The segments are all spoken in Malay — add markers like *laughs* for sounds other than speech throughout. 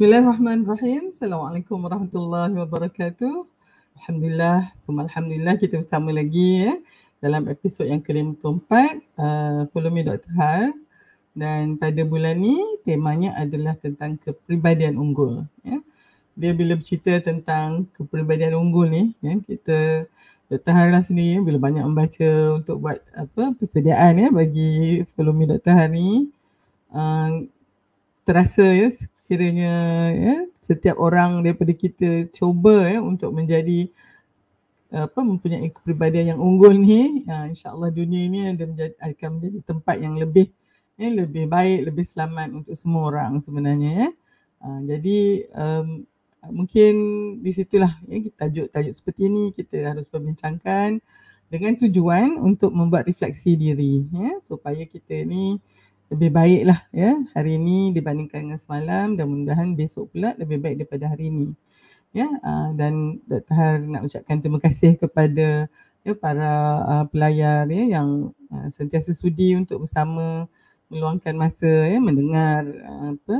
Bismillahirrahmanirrahim. Assalamualaikum warahmatullahi wabarakatuh. Alhamdulillah, semua alhamdulillah kita bersama lagi ya dalam episod yang ke-54 uh, Follow Me Dr. Har. Dan pada bulan ni temanya adalah tentang kepribadian unggul. Ya. Dia bila bercerita tentang kepribadian unggul ni, ya, kita Dr. Har lah sini ya, bila banyak membaca untuk buat apa persediaan ya bagi Follow Me Dr. Har ni, uh, terasa ya, kiranya ya setiap orang daripada kita cuba ya untuk menjadi apa mempunyai kepribadian yang unggul ni ya, insyaallah dunia ini ada menjadi, akan menjadi tempat yang lebih ya, lebih baik lebih selamat untuk semua orang sebenarnya ya ha, jadi um, mungkin di situlah ya tajuk-tajuk seperti ini kita harus perbincangkan dengan tujuan untuk membuat refleksi diri ya supaya kita ni lebih baiklah ya hari ini dibandingkan dengan semalam dan mudah-mudahan besok pula lebih baik daripada hari ini. Ya ah, dan Dr. Har nak ucapkan terima kasih kepada ya para uh, pelayar ya yang uh, sentiasa sudi untuk bersama meluangkan masa ya mendengar uh, apa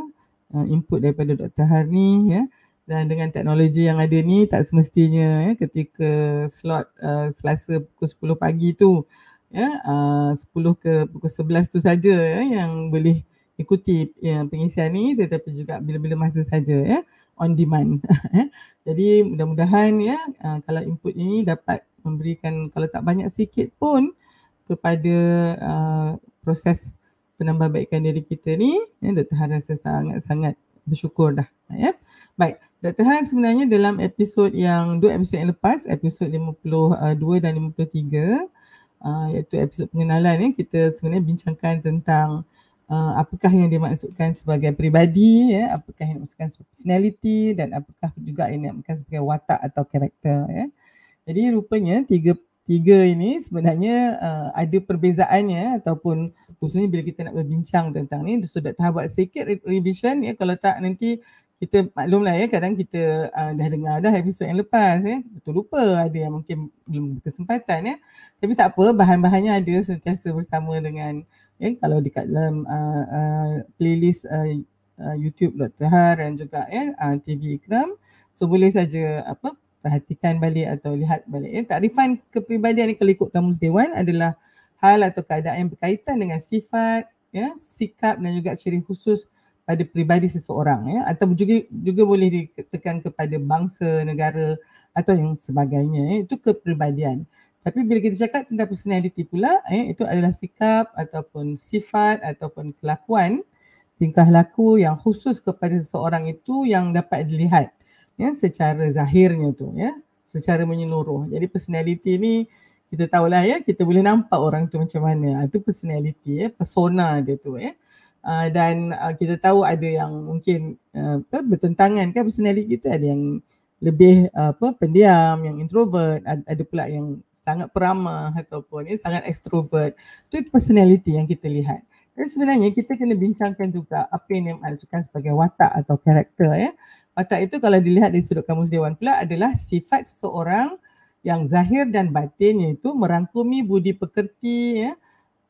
uh, input daripada Dr. Har ni ya dan dengan teknologi yang ada ni tak semestinya ya ketika slot uh, Selasa pukul 10 pagi tu ya uh, 10 ke pukul 11 tu saja ya yang boleh ikuti ya, pengisian ni tetapi juga bila-bila masa saja ya on demand *laughs* ya. Jadi mudah-mudahan ya uh, kalau input ini dapat memberikan kalau tak banyak sikit pun kepada uh, proses penambahbaikan diri kita ni ya Dr. Han rasa sangat-sangat bersyukur dah ya. Baik, Dr. Han sebenarnya dalam episod yang dua episod yang lepas, episod 52 uh, dan 53 uh, iaitu episod pengenalan ni eh, kita sebenarnya bincangkan tentang uh, apakah yang dimaksudkan sebagai peribadi eh, apakah yang dimaksudkan sebagai personality dan apakah juga yang dimaksudkan sebagai watak atau karakter eh. jadi rupanya tiga tiga ini sebenarnya uh, ada perbezaannya ataupun khususnya bila kita nak berbincang tentang ni sudah so tahap sikit revision ya kalau tak nanti kita maklumlah ya kadang kita uh, dah dengar dah episode yang lepas ya betul lupa ada yang mungkin belum berkesempatan ya tapi tak apa bahan-bahannya ada sentiasa bersama dengan ya kalau dekat dalam uh, uh, playlist uh, uh, YouTube Dr. Har dan juga ya uh, TV Ikram so boleh saja apa perhatikan balik atau lihat balik ya takrifan kepribadian ni kalau ikut kamus dewan adalah hal atau keadaan yang berkaitan dengan sifat ya sikap dan juga ciri khusus uh, pada pribadi seseorang ya atau juga juga boleh ditekan kepada bangsa negara atau yang sebagainya ya. itu kepribadian tapi bila kita cakap tentang personality pula eh itu adalah sikap ataupun sifat ataupun kelakuan tingkah laku yang khusus kepada seseorang itu yang dapat dilihat ya secara zahirnya tu ya secara menyeluruh jadi personality ni kita tahulah ya kita boleh nampak orang tu macam mana itu ah, personality ya persona dia tu ya uh, dan uh, kita tahu ada yang mungkin uh, bertentangan kan personaliti kita ada yang lebih uh, apa pendiam yang introvert ada, ada pula yang sangat peramah ataupun ya, sangat extrovert tu personality yang kita lihat dan sebenarnya kita kena bincangkan juga apa yang dimaksudkan sebagai watak atau karakter ya watak itu kalau dilihat dari sudut kamus dewan pula adalah sifat seseorang yang zahir dan batin iaitu merangkumi budi pekerti ya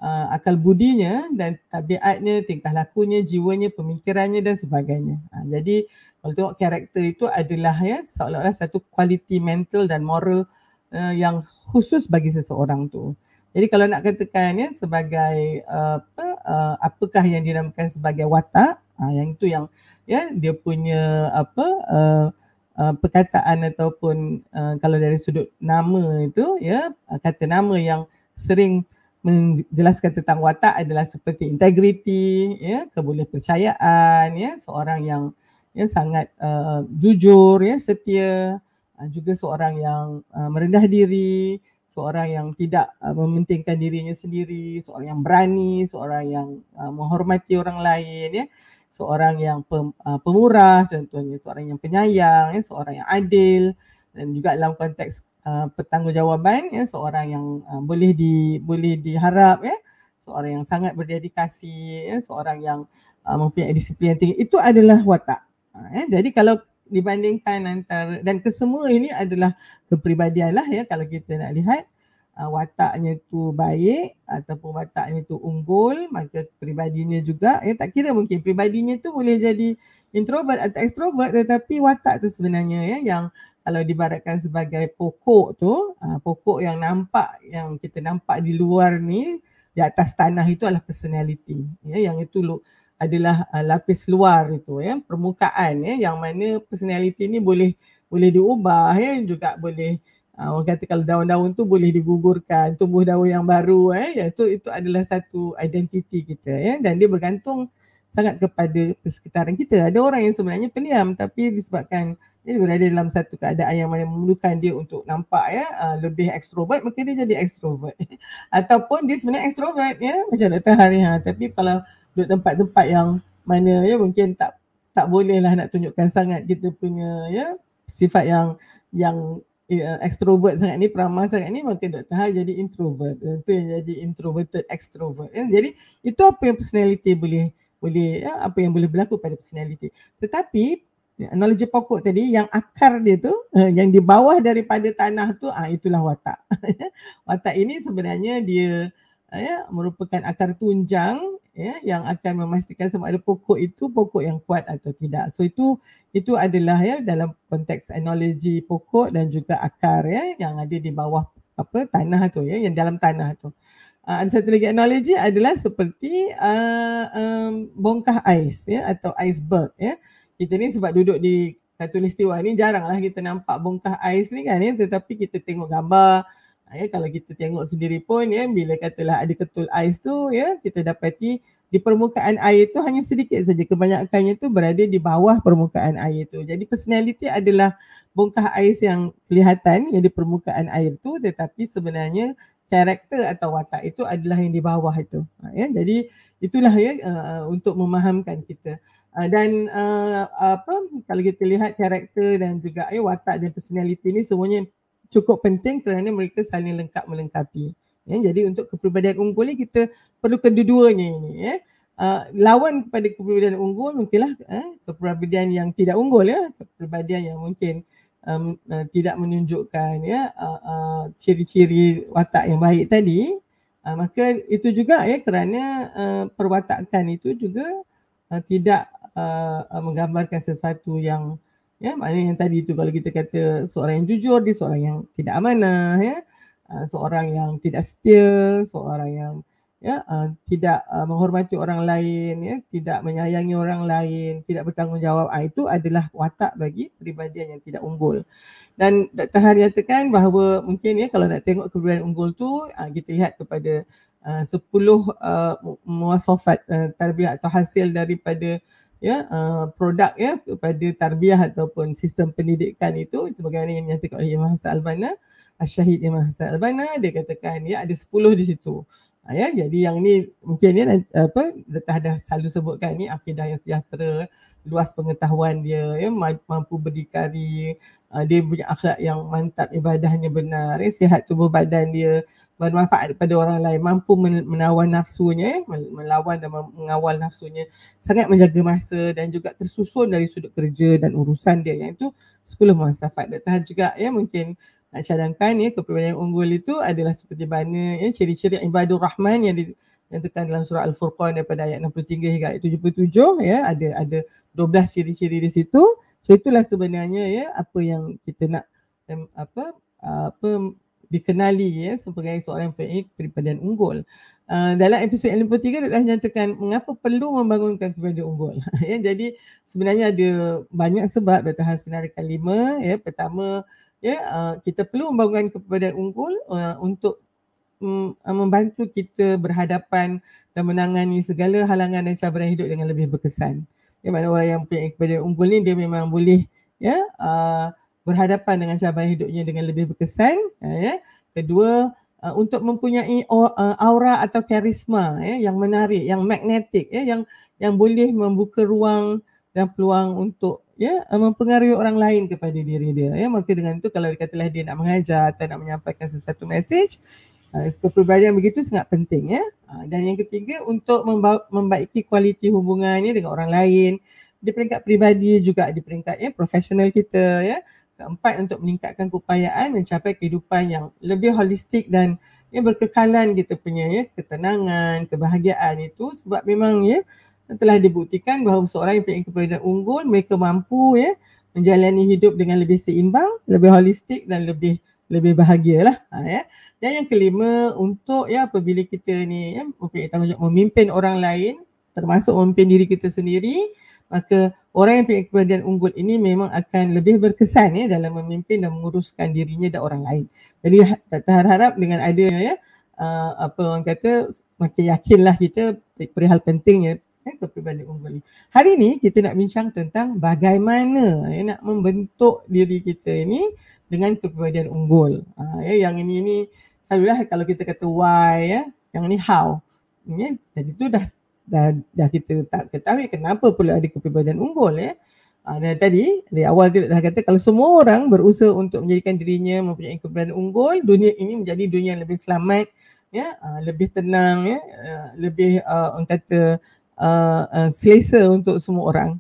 uh, akal budinya dan tabiatnya, tingkah lakunya, jiwanya, pemikirannya dan sebagainya. Uh, jadi kalau tengok karakter itu adalah ya seolah-olah satu kualiti mental dan moral uh, yang khusus bagi seseorang tu. Jadi kalau nak katakan ya sebagai uh, apa uh, apakah yang dinamakan sebagai watak, uh, yang itu yang ya dia punya apa uh, Uh, perkataan ataupun uh, kalau dari sudut nama itu ya yeah, uh, kata nama yang sering uh, menjelaskan tentang watak adalah seperti integriti, ya, keboleh ya, seorang yang ya, sangat uh, jujur, ya, setia, uh, juga seorang yang uh, merendah diri, seorang yang tidak uh, mementingkan dirinya sendiri, seorang yang berani, seorang yang uh, menghormati orang lain, ya, seorang yang pem, uh, pemurah, contohnya seorang yang penyayang, ya, seorang yang adil, dan juga dalam konteks Uh, pertanggungjawaban ya seorang yang uh, boleh di boleh diharap ya seorang yang sangat berdedikasi ya seorang yang uh, mempunyai disiplin tinggi itu adalah watak ha, ya jadi kalau dibandingkan antara dan kesemua ini adalah kepribadianlah ya kalau kita nak lihat uh, wataknya tu baik ataupun wataknya tu unggul maka pribadinya juga ya tak kira mungkin pribadinya tu boleh jadi introvert atau extrovert tetapi watak tu sebenarnya ya yang kalau dibaratkan sebagai pokok tu uh, pokok yang nampak yang kita nampak di luar ni di atas tanah itu adalah personality ya yang itu lo, adalah uh, lapis luar itu ya permukaan ya yang mana personality ni boleh boleh diubah ya juga boleh uh, orang kata kalau daun-daun tu boleh digugurkan tumbuh daun yang baru ya itu ya, itu adalah satu identiti kita ya dan dia bergantung sangat kepada persekitaran kita. Ada orang yang sebenarnya pendiam tapi disebabkan dia berada dalam satu keadaan yang mana memerlukan dia untuk nampak ya uh, lebih extrovert maka dia jadi extrovert. *laughs* Ataupun dia sebenarnya extrovert ya macam Dr. Hari ha. tapi kalau duduk tempat-tempat yang mana ya mungkin tak tak bolehlah nak tunjukkan sangat kita punya ya sifat yang yang Yeah, extrovert sangat ni, peramah sangat ni, mungkin Dr. Ha jadi introvert. Itu yang jadi introverted extrovert. Ya. Jadi itu apa yang personality boleh boleh ya, apa yang boleh berlaku pada personality. Tetapi ya, knowledge pokok tadi yang akar dia tu eh, yang di bawah daripada tanah tu ah itulah watak. *laughs* watak ini sebenarnya dia eh, ya merupakan akar tunjang ya yang akan memastikan sama ada pokok itu pokok yang kuat atau tidak. So itu itu adalah ya dalam konteks analogi pokok dan juga akar ya yang ada di bawah apa tanah tu ya yang dalam tanah tu. Uh, ada satu lagi analogi adalah seperti uh, um, bongkah ais ya atau iceberg ya. Kita ni sebab duduk di katulistiwa ni jaranglah kita nampak bongkah ais ni kan ya tetapi kita tengok gambar ah, ya kalau kita tengok sendiri pun ya bila katalah ada ketul ais tu ya kita dapati di permukaan air tu hanya sedikit saja kebanyakannya tu berada di bawah permukaan air tu. Jadi personality adalah bongkah ais yang kelihatan yang di permukaan air tu tetapi sebenarnya karakter atau watak itu adalah yang di bawah itu ha, ya jadi itulah ya uh, untuk memahamkan kita uh, dan uh, apa kalau kita lihat karakter dan juga ya watak dan personality ini semuanya cukup penting kerana mereka saling lengkap melengkapi ya jadi untuk kepribadian unggul ini kita perlu kedua-duanya ini ya Uh, lawan kepada kepribadian unggul mungkinlah eh, kepribadian yang tidak unggul ya kepribadian yang mungkin uh, um, uh, tidak menunjukkan ya uh, uh, ciri-ciri watak yang baik tadi uh, maka itu juga ya kerana uh, perwatakan itu juga uh, tidak uh, uh, menggambarkan sesuatu yang ya maknanya yang tadi itu kalau kita kata seorang yang jujur dia seorang yang tidak amanah ya uh, seorang yang tidak setia seorang yang ya uh, tidak uh, menghormati orang lain ya tidak menyayangi orang lain tidak bertanggungjawab uh, itu adalah watak bagi peribadian yang tidak unggul dan Dr. Har nyatakan bahawa mungkin ya kalau nak tengok kepribadian unggul tu uh, kita lihat kepada uh, 10 uh, muasafat uh, tarbiyah atau hasil daripada ya uh, produk ya kepada tarbiyah ataupun sistem pendidikan itu itu yang nyatakan oleh Imam Hasan Albana Al-Syahid Imam Hasan Albana dia katakan ya ada 10 di situ Ah, ya, jadi yang ni mungkin ni apa dah dah selalu sebutkan ni akidah yang sejahtera, luas pengetahuan dia, ya, mampu berdikari, ah, dia punya akhlak yang mantap, ibadahnya benar, ya, sihat tubuh badan dia, bermanfaat kepada orang lain, mampu menawan nafsunya, ya, melawan dan mengawal nafsunya, sangat menjaga masa dan juga tersusun dari sudut kerja dan urusan dia yang itu 10 muhasafat. Dah juga ya mungkin nak cadangkan ya kepimpinan unggul itu adalah seperti mana ya ciri-ciri ibadur rahman yang di, yang tekan dalam surah al-furqan daripada ayat 63 hingga ayat 77 ya ada ada 12 ciri-ciri di situ so itulah sebenarnya ya apa yang kita nak apa apa dikenali ya sebagai seorang pemimpin kepimpinan unggul Uh, dalam episod yang 53 dia telah nyatakan mengapa perlu membangunkan kepada unggul. *laughs* ya, jadi sebenarnya ada banyak sebab dalam senarai kelima. Ya, pertama ya uh, kita perlu membangunkan kepedulian unggul uh, untuk um, membantu kita berhadapan dan menangani segala halangan dan cabaran hidup dengan lebih berkesan. Ya maknanya orang yang punya kepedulian unggul ni dia memang boleh ya uh, berhadapan dengan cabaran hidupnya dengan lebih berkesan uh, ya. Kedua uh, untuk mempunyai uh, aura atau karisma ya yang menarik, yang magnetik ya yang yang boleh membuka ruang dan peluang untuk ya eh, mempengaruhi orang lain kepada diri dia ya maka dengan itu kalau dikatalah dia nak mengajar atau nak menyampaikan sesuatu message uh, eh, kepribadian begitu sangat penting ya uh, dan yang ketiga untuk memba- membaiki kualiti hubungannya dengan orang lain di peringkat pribadi juga di peringkat ya profesional kita ya keempat untuk meningkatkan keupayaan mencapai kehidupan yang lebih holistik dan ya berkekalan kita punya ya ketenangan kebahagiaan itu sebab memang ya telah dibuktikan bahawa seorang yang mempunyai kepribadian unggul mereka mampu ya menjalani hidup dengan lebih seimbang, lebih holistik dan lebih lebih bahagialah ha, ya. Dan yang kelima untuk ya apabila kita ni ya mempunyai tanggungjawab memimpin orang lain termasuk memimpin diri kita sendiri maka orang yang punya kepribadian unggul ini memang akan lebih berkesan ya dalam memimpin dan menguruskan dirinya dan orang lain. Jadi kita ha, harap dengan ada ya uh, apa orang kata makin yakinlah kita perihal pentingnya eh, kepribadian unggul ni. Hari ni kita nak bincang tentang bagaimana eh, nak membentuk diri kita ini dengan kepribadian unggul. Ha, eh, yang ini ni selalulah kalau kita kata why ya, eh, yang ni how. eh, ya, jadi tu dah, dah dah kita tak ketahui kenapa perlu ada kepribadian unggul ya. Eh. Ha, tadi dari awal kita dah kata kalau semua orang berusaha untuk menjadikan dirinya mempunyai kepribadian unggul, dunia ini menjadi dunia yang lebih selamat ya, ha, lebih tenang ya, ha, lebih uh, orang kata uh, uh, selesa untuk semua orang.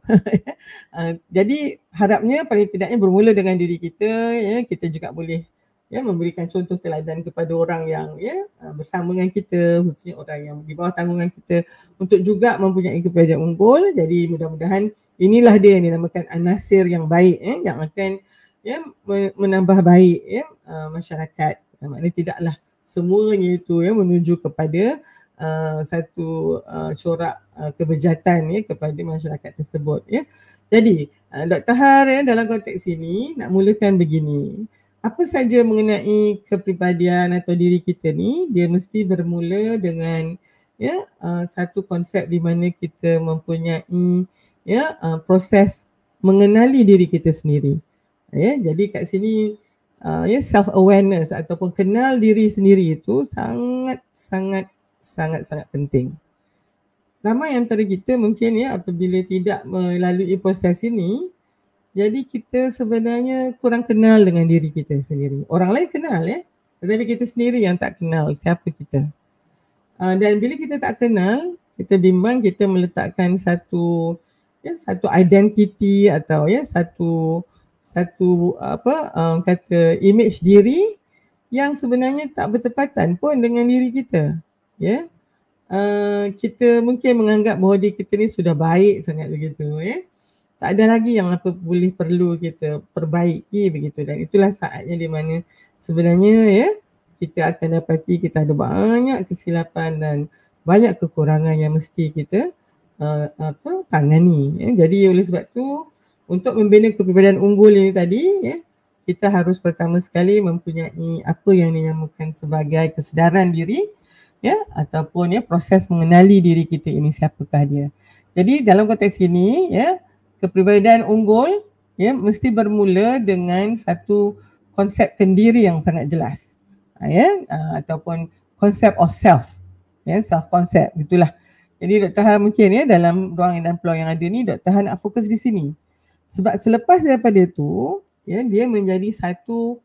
*laughs* uh, jadi harapnya paling tidaknya bermula dengan diri kita ya kita juga boleh ya memberikan contoh teladan kepada orang yang ya uh, bersama dengan kita khususnya orang yang di bawah tanggungan kita untuk juga mempunyai kepada unggul jadi mudah-mudahan inilah dia yang dinamakan anasir yang baik ya yang akan ya menambah baik ya uh, masyarakat uh, maknanya tidaklah semuanya itu ya menuju kepada uh, satu uh, corak Uh, kebejatan ya kepada masyarakat tersebut ya. Jadi uh, Dr. Har ya, dalam konteks ini nak mulakan begini. Apa saja mengenai kepribadian atau diri kita ni dia mesti bermula dengan ya uh, satu konsep di mana kita mempunyai ya uh, proses mengenali diri kita sendiri. Ya, jadi kat sini uh, ya self awareness ataupun kenal diri sendiri itu sangat sangat sangat sangat penting ramai antara kita mungkin ya apabila tidak melalui proses ini jadi kita sebenarnya kurang kenal dengan diri kita sendiri. Orang lain kenal ya. Tetapi kita sendiri yang tak kenal siapa kita. Uh, dan bila kita tak kenal, kita bimbang kita meletakkan satu ya satu identiti atau ya satu satu apa um, kata image diri yang sebenarnya tak bertepatan pun dengan diri kita. Ya. Yeah? uh, kita mungkin menganggap bahawa diri kita ni sudah baik sangat begitu eh. Tak ada lagi yang apa boleh perlu kita perbaiki begitu dan itulah saatnya di mana sebenarnya ya eh, kita akan dapati kita ada banyak kesilapan dan banyak kekurangan yang mesti kita uh, apa tangani eh. Jadi oleh sebab tu untuk membina kepribadian unggul ini tadi ya eh, kita harus pertama sekali mempunyai apa yang dinamakan sebagai kesedaran diri ya ataupun ya proses mengenali diri kita ini siapakah dia. Jadi dalam konteks ini ya kepribadian unggul ya mesti bermula dengan satu konsep kendiri yang sangat jelas. Ha, ya ha, ataupun konsep of self ya self concept gitulah. Jadi Dr. Han mungkin ya dalam ruang dan peluang yang ada ni Dr. Han nak fokus di sini. Sebab selepas daripada itu ya dia menjadi satu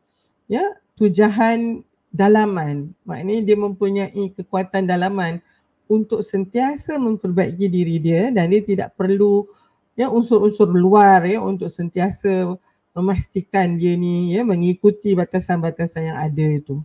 ya tujahan dalaman. Maknanya dia mempunyai kekuatan dalaman untuk sentiasa memperbaiki diri dia dan dia tidak perlu ya unsur-unsur luar ya untuk sentiasa memastikan dia ni ya mengikuti batasan-batasan yang ada itu.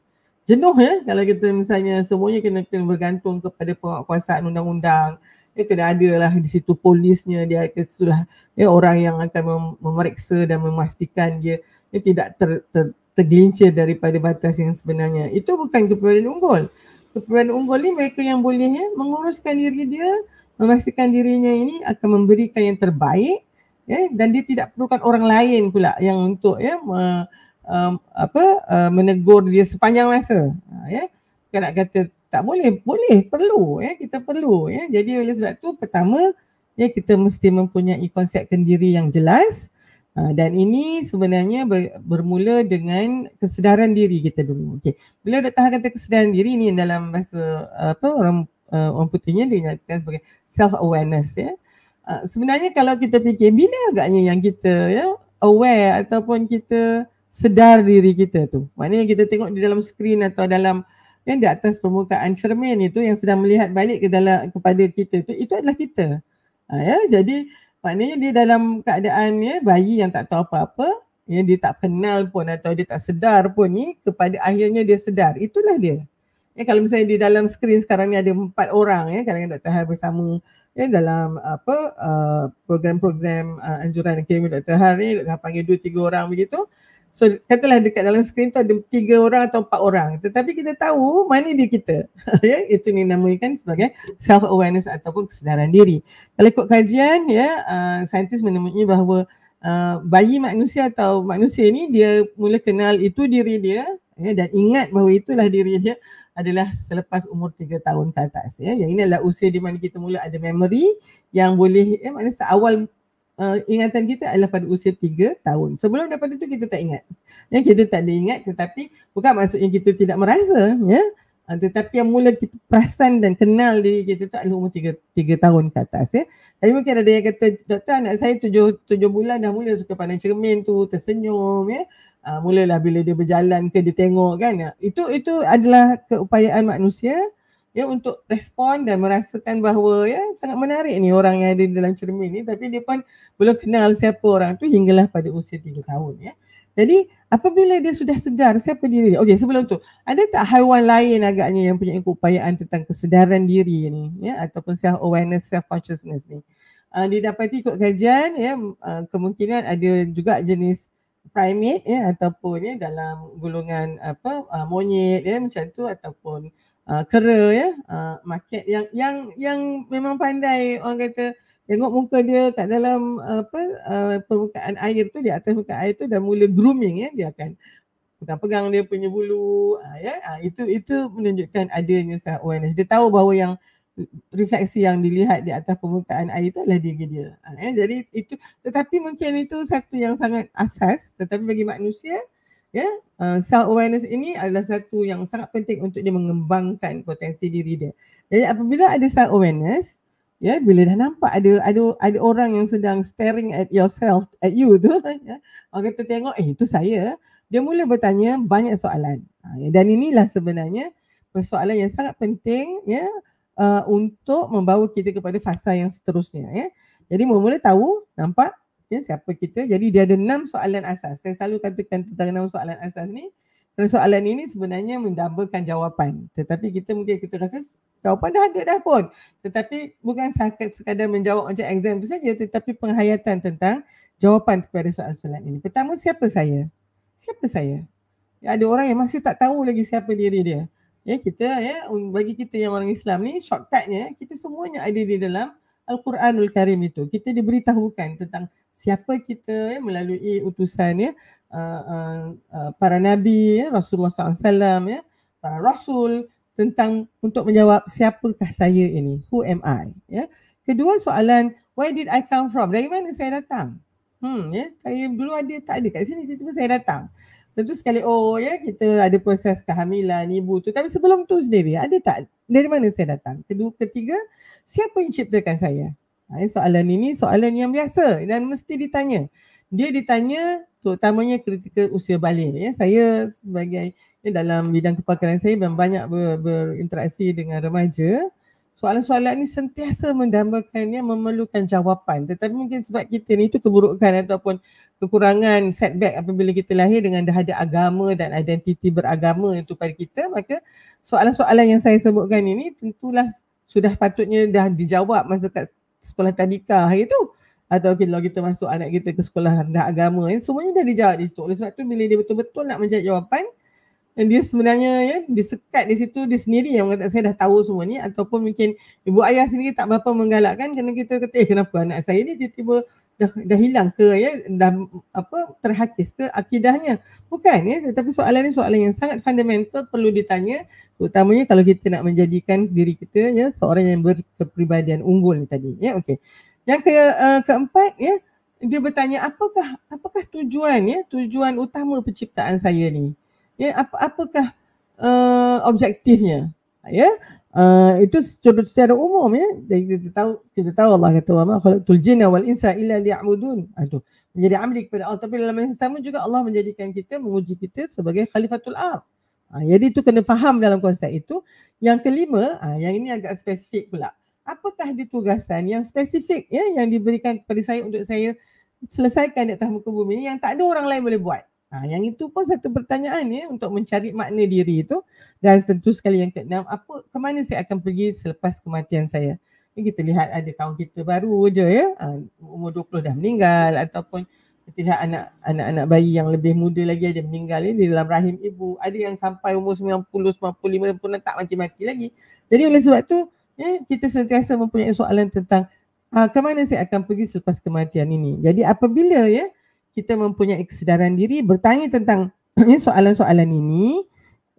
Jenuh ya kalau kita misalnya semuanya kena, kena bergantung kepada penguatkuasaan undang-undang ya kena lah di situ polisnya dia sudah ya orang yang akan memeriksa dan memastikan dia ini ya, tidak ter, ter, tergelincir daripada batas yang sebenarnya. Itu bukan keperluan unggul. Keperluan unggul ni mereka yang boleh ya, menguruskan diri dia, memastikan dirinya ini akan memberikan yang terbaik ya, dan dia tidak perlukan orang lain pula yang untuk ya, me, um, apa, uh, menegur dia sepanjang masa. Ha, ya. Bukan nak kata tak boleh, boleh, perlu. Ya. Kita perlu. Ya. Jadi oleh sebab tu pertama ya, kita mesti mempunyai konsep kendiri yang jelas. Ah, dan ini sebenarnya ber, bermula dengan kesedaran diri kita dulu. Okey. Bila doktor kata kesedaran diri ni dalam bahasa apa orang uh, orang putihnya dinyatakan sebagai self awareness ya. Uh, sebenarnya kalau kita fikir bila agaknya yang kita ya aware ataupun kita sedar diri kita tu. Maknanya kita tengok di dalam skrin atau dalam yang di atas permukaan cermin itu yang sedang melihat balik ke dalam kepada kita tu itu adalah kita. Ha, ya jadi maknanya dia dalam keadaan ya bayi yang tak tahu apa-apa yang dia tak kenal pun atau dia tak sedar pun ni kepada akhirnya dia sedar itulah dia ya kalau misalnya di dalam skrin sekarang ni ada empat orang ya kadang-kadang Dr. Har bersama ya dalam apa uh, program-program uh, anjuran kami Dr. Har ni Dr. panggil dua tiga orang begitu So katalah dekat dalam skrin tu ada tiga orang atau empat orang. Tetapi kita tahu mana dia kita. *laughs* ya, itu ni namakan sebagai self awareness ataupun kesedaran diri. Kalau ikut kajian ya, uh, saintis menemui bahawa uh, bayi manusia atau manusia ni dia mula kenal itu diri dia ya, dan ingat bahawa itulah diri dia adalah selepas umur tiga tahun ke atas ya. Yang ini adalah usia di mana kita mula ada memory yang boleh ya maknanya seawal uh, ingatan kita adalah pada usia tiga tahun. Sebelum daripada itu kita tak ingat. Ya, kita tak ada ingat tetapi bukan maksudnya kita tidak merasa ya. Uh, tetapi yang mula kita perasan dan kenal diri kita tu adalah umur tiga tiga tahun ke atas ya. Tapi mungkin ada yang kata doktor anak saya 7 7 bulan dah mula suka pandang cermin tu, tersenyum ya. Uh, mulalah bila dia berjalan ke dia tengok kan. Itu itu adalah keupayaan manusia ya untuk respon dan merasakan bahawa ya sangat menarik ni orang yang ada dalam cermin ni tapi dia pun belum kenal siapa orang tu hinggalah pada usia 3 tahun ya. Jadi apabila dia sudah sedar siapa diri dia. Okey sebelum tu ada tak haiwan lain agaknya yang punya keupayaan tentang kesedaran diri ni ya ataupun self awareness self consciousness ni. Uh, dia dapat ikut kajian ya uh, kemungkinan ada juga jenis primate ya ataupun ya dalam golongan apa uh, monyet ya macam tu ataupun uh, kera ya uh, market yang yang yang memang pandai orang kata tengok muka dia kat dalam apa uh, permukaan air tu di atas muka air tu dah mula grooming ya dia akan pegang-pegang dia punya bulu uh, ya uh, itu itu menunjukkan adanya self awareness dia tahu bahawa yang refleksi yang dilihat di atas permukaan air itu adalah diri dia. Ha, eh? Jadi itu tetapi mungkin itu satu yang sangat asas tetapi bagi manusia Ya, yeah? uh, self awareness ini adalah satu yang sangat penting untuk dia mengembangkan potensi diri dia. Jadi apabila ada self awareness, ya yeah, bila dah nampak ada ada ada orang yang sedang staring at yourself at you tu, *laughs* ya. Yeah? Orang tu tengok, eh itu saya. Dia mula bertanya banyak soalan. Ha, ya, dan inilah sebenarnya persoalan yang sangat penting ya yeah, uh, untuk membawa kita kepada fasa yang seterusnya ya. Yeah? Jadi mula-mula tahu, nampak okay, ya, siapa kita. Jadi dia ada enam soalan asas. Saya selalu katakan tentang enam soalan asas ni. Dan soalan ini sebenarnya mendambakan jawapan. Tetapi kita mungkin kita rasa jawapan dah ada dah pun. Tetapi bukan sekadar menjawab macam exam tu saja tetapi penghayatan tentang jawapan kepada soalan-soalan ini. Pertama, siapa saya? Siapa saya? Ya, ada orang yang masih tak tahu lagi siapa diri dia. Ya, kita ya bagi kita yang orang Islam ni shortcutnya kita semuanya ada di dalam Al-Quranul Karim itu. Kita diberitahukan tentang siapa kita ya, melalui utusan ya, uh, uh, para Nabi, ya, Rasulullah SAW, ya, para Rasul tentang untuk menjawab siapakah saya ini, who am I. Ya. Kedua soalan, where did I come from? Dari mana saya datang? Hmm, ya, saya dulu ada, tak ada kat sini, tiba-tiba saya datang. Tentu sekali oh ya kita ada proses kehamilan ibu tu tapi sebelum tu sendiri ada tak dari mana saya datang? Kedua ketiga siapa yang ciptakan saya? Ha, soalan ini soalan yang biasa dan mesti ditanya. Dia ditanya terutamanya kritikal usia balik. Ya. Saya sebagai ya, dalam bidang kepakaran saya banyak ber, berinteraksi dengan remaja soalan-soalan ni sentiasa mendambakan ya, memerlukan jawapan. Tetapi mungkin sebab kita ni itu keburukan ataupun kekurangan setback apabila kita lahir dengan dah ada agama dan identiti beragama itu pada kita maka soalan-soalan yang saya sebutkan ini tentulah sudah patutnya dah dijawab masa kat sekolah tadika hari tu atau kalau kita masuk anak kita ke sekolah rendah agama ya, semuanya dah dijawab di situ. Oleh sebab tu bila dia betul-betul nak mencari jawapan dia sebenarnya ya, dia sekat di situ dia sendiri yang kata saya dah tahu semua ni ataupun mungkin ibu ayah sendiri tak berapa menggalakkan kerana kita kata eh kenapa anak saya ni tiba-tiba dah, dah hilang ke ya dah apa terhakis ke akidahnya bukan ya tetapi soalan ni soalan yang sangat fundamental perlu ditanya terutamanya kalau kita nak menjadikan diri kita ya seorang yang berkepribadian unggul ni tadi ya okey yang ke, uh, keempat ya dia bertanya apakah apakah tujuan ya tujuan utama penciptaan saya ni ya apa apakah uh, objektifnya ya uh, itu secara, secara umum ya Jadi kita tahu kita tahu Allah kata wa ma khalaqtul jinna wal insa illa liya'budun ah, itu menjadi amri kepada Allah tapi dalam yang sama juga Allah menjadikan kita menguji kita sebagai khalifatul ar ha, ah, jadi itu kena faham dalam konsep itu yang kelima ha, yang ini agak spesifik pula apakah ditugasan yang spesifik ya yang diberikan kepada saya untuk saya selesaikan di atas muka bumi ini yang tak ada orang lain boleh buat Ha, yang itu pun satu pertanyaan ya untuk mencari makna diri itu dan tentu sekali yang keenam apa ke mana saya akan pergi selepas kematian saya. Ini ya, kita lihat ada kaum kita baru je ya ha, umur 20 dah meninggal ataupun kita lihat anak anak bayi yang lebih muda lagi ada meninggal ya, di dalam rahim ibu. Ada yang sampai umur 90 95 pun tak mati-mati lagi. Jadi oleh sebab tu ya kita sentiasa mempunyai soalan tentang ha, ke mana saya akan pergi selepas kematian ini. Jadi apabila ya kita mempunyai kesedaran diri bertanya tentang *clears throat* ya, soalan-soalan ini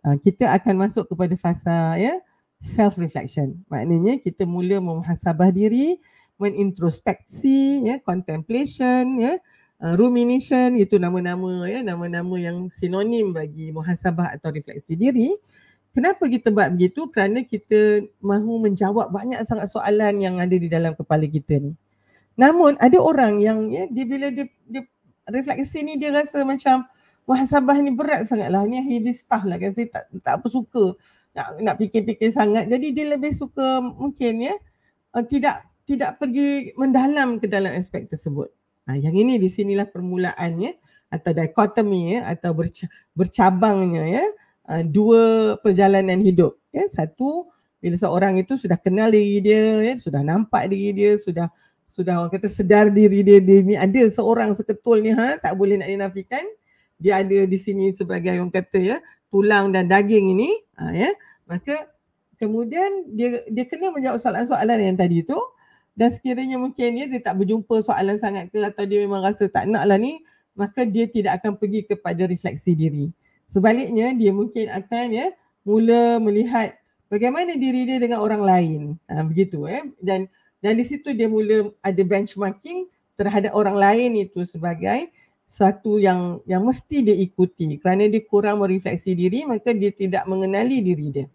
ah, kita akan masuk kepada fasa ya self reflection maknanya kita mula memuhasabah diri menintrospeksi ya contemplation ya ah, rumination itu nama-nama ya nama-nama yang sinonim bagi muhasabah atau refleksi diri kenapa kita buat begitu kerana kita mahu menjawab banyak sangat soalan yang ada di dalam kepala kita ni namun ada orang yang ya dia bila dia, dia refleksi ni dia rasa macam muhasabah ni berat sangatlah ni heavy stuff lah kan saya tak tak apa suka nak nak fikir-fikir sangat jadi dia lebih suka mungkin ya uh, tidak tidak pergi mendalam ke dalam aspek tersebut. Ha, yang ini di sinilah permulaannya atau dichotomy ya atau ya, bercabangnya ya uh, dua perjalanan hidup ya satu bila seorang itu sudah kenal diri dia ya sudah nampak diri dia sudah sudah orang kata sedar diri dia, dia ni ada seorang seketul ni ha tak boleh nak dinafikan dia ada di sini sebagai orang kata ya tulang dan daging ini ha, ya maka kemudian dia dia kena menjawab soalan-soalan yang tadi tu dan sekiranya mungkin ya, dia tak berjumpa soalan sangat ke atau dia memang rasa tak nak lah ni maka dia tidak akan pergi kepada refleksi diri sebaliknya dia mungkin akan ya mula melihat bagaimana diri dia dengan orang lain ha, begitu eh dan dan di situ dia mula ada benchmarking terhadap orang lain itu sebagai satu yang yang mesti dia ikuti kerana dia kurang merefleksi diri maka dia tidak mengenali diri dia.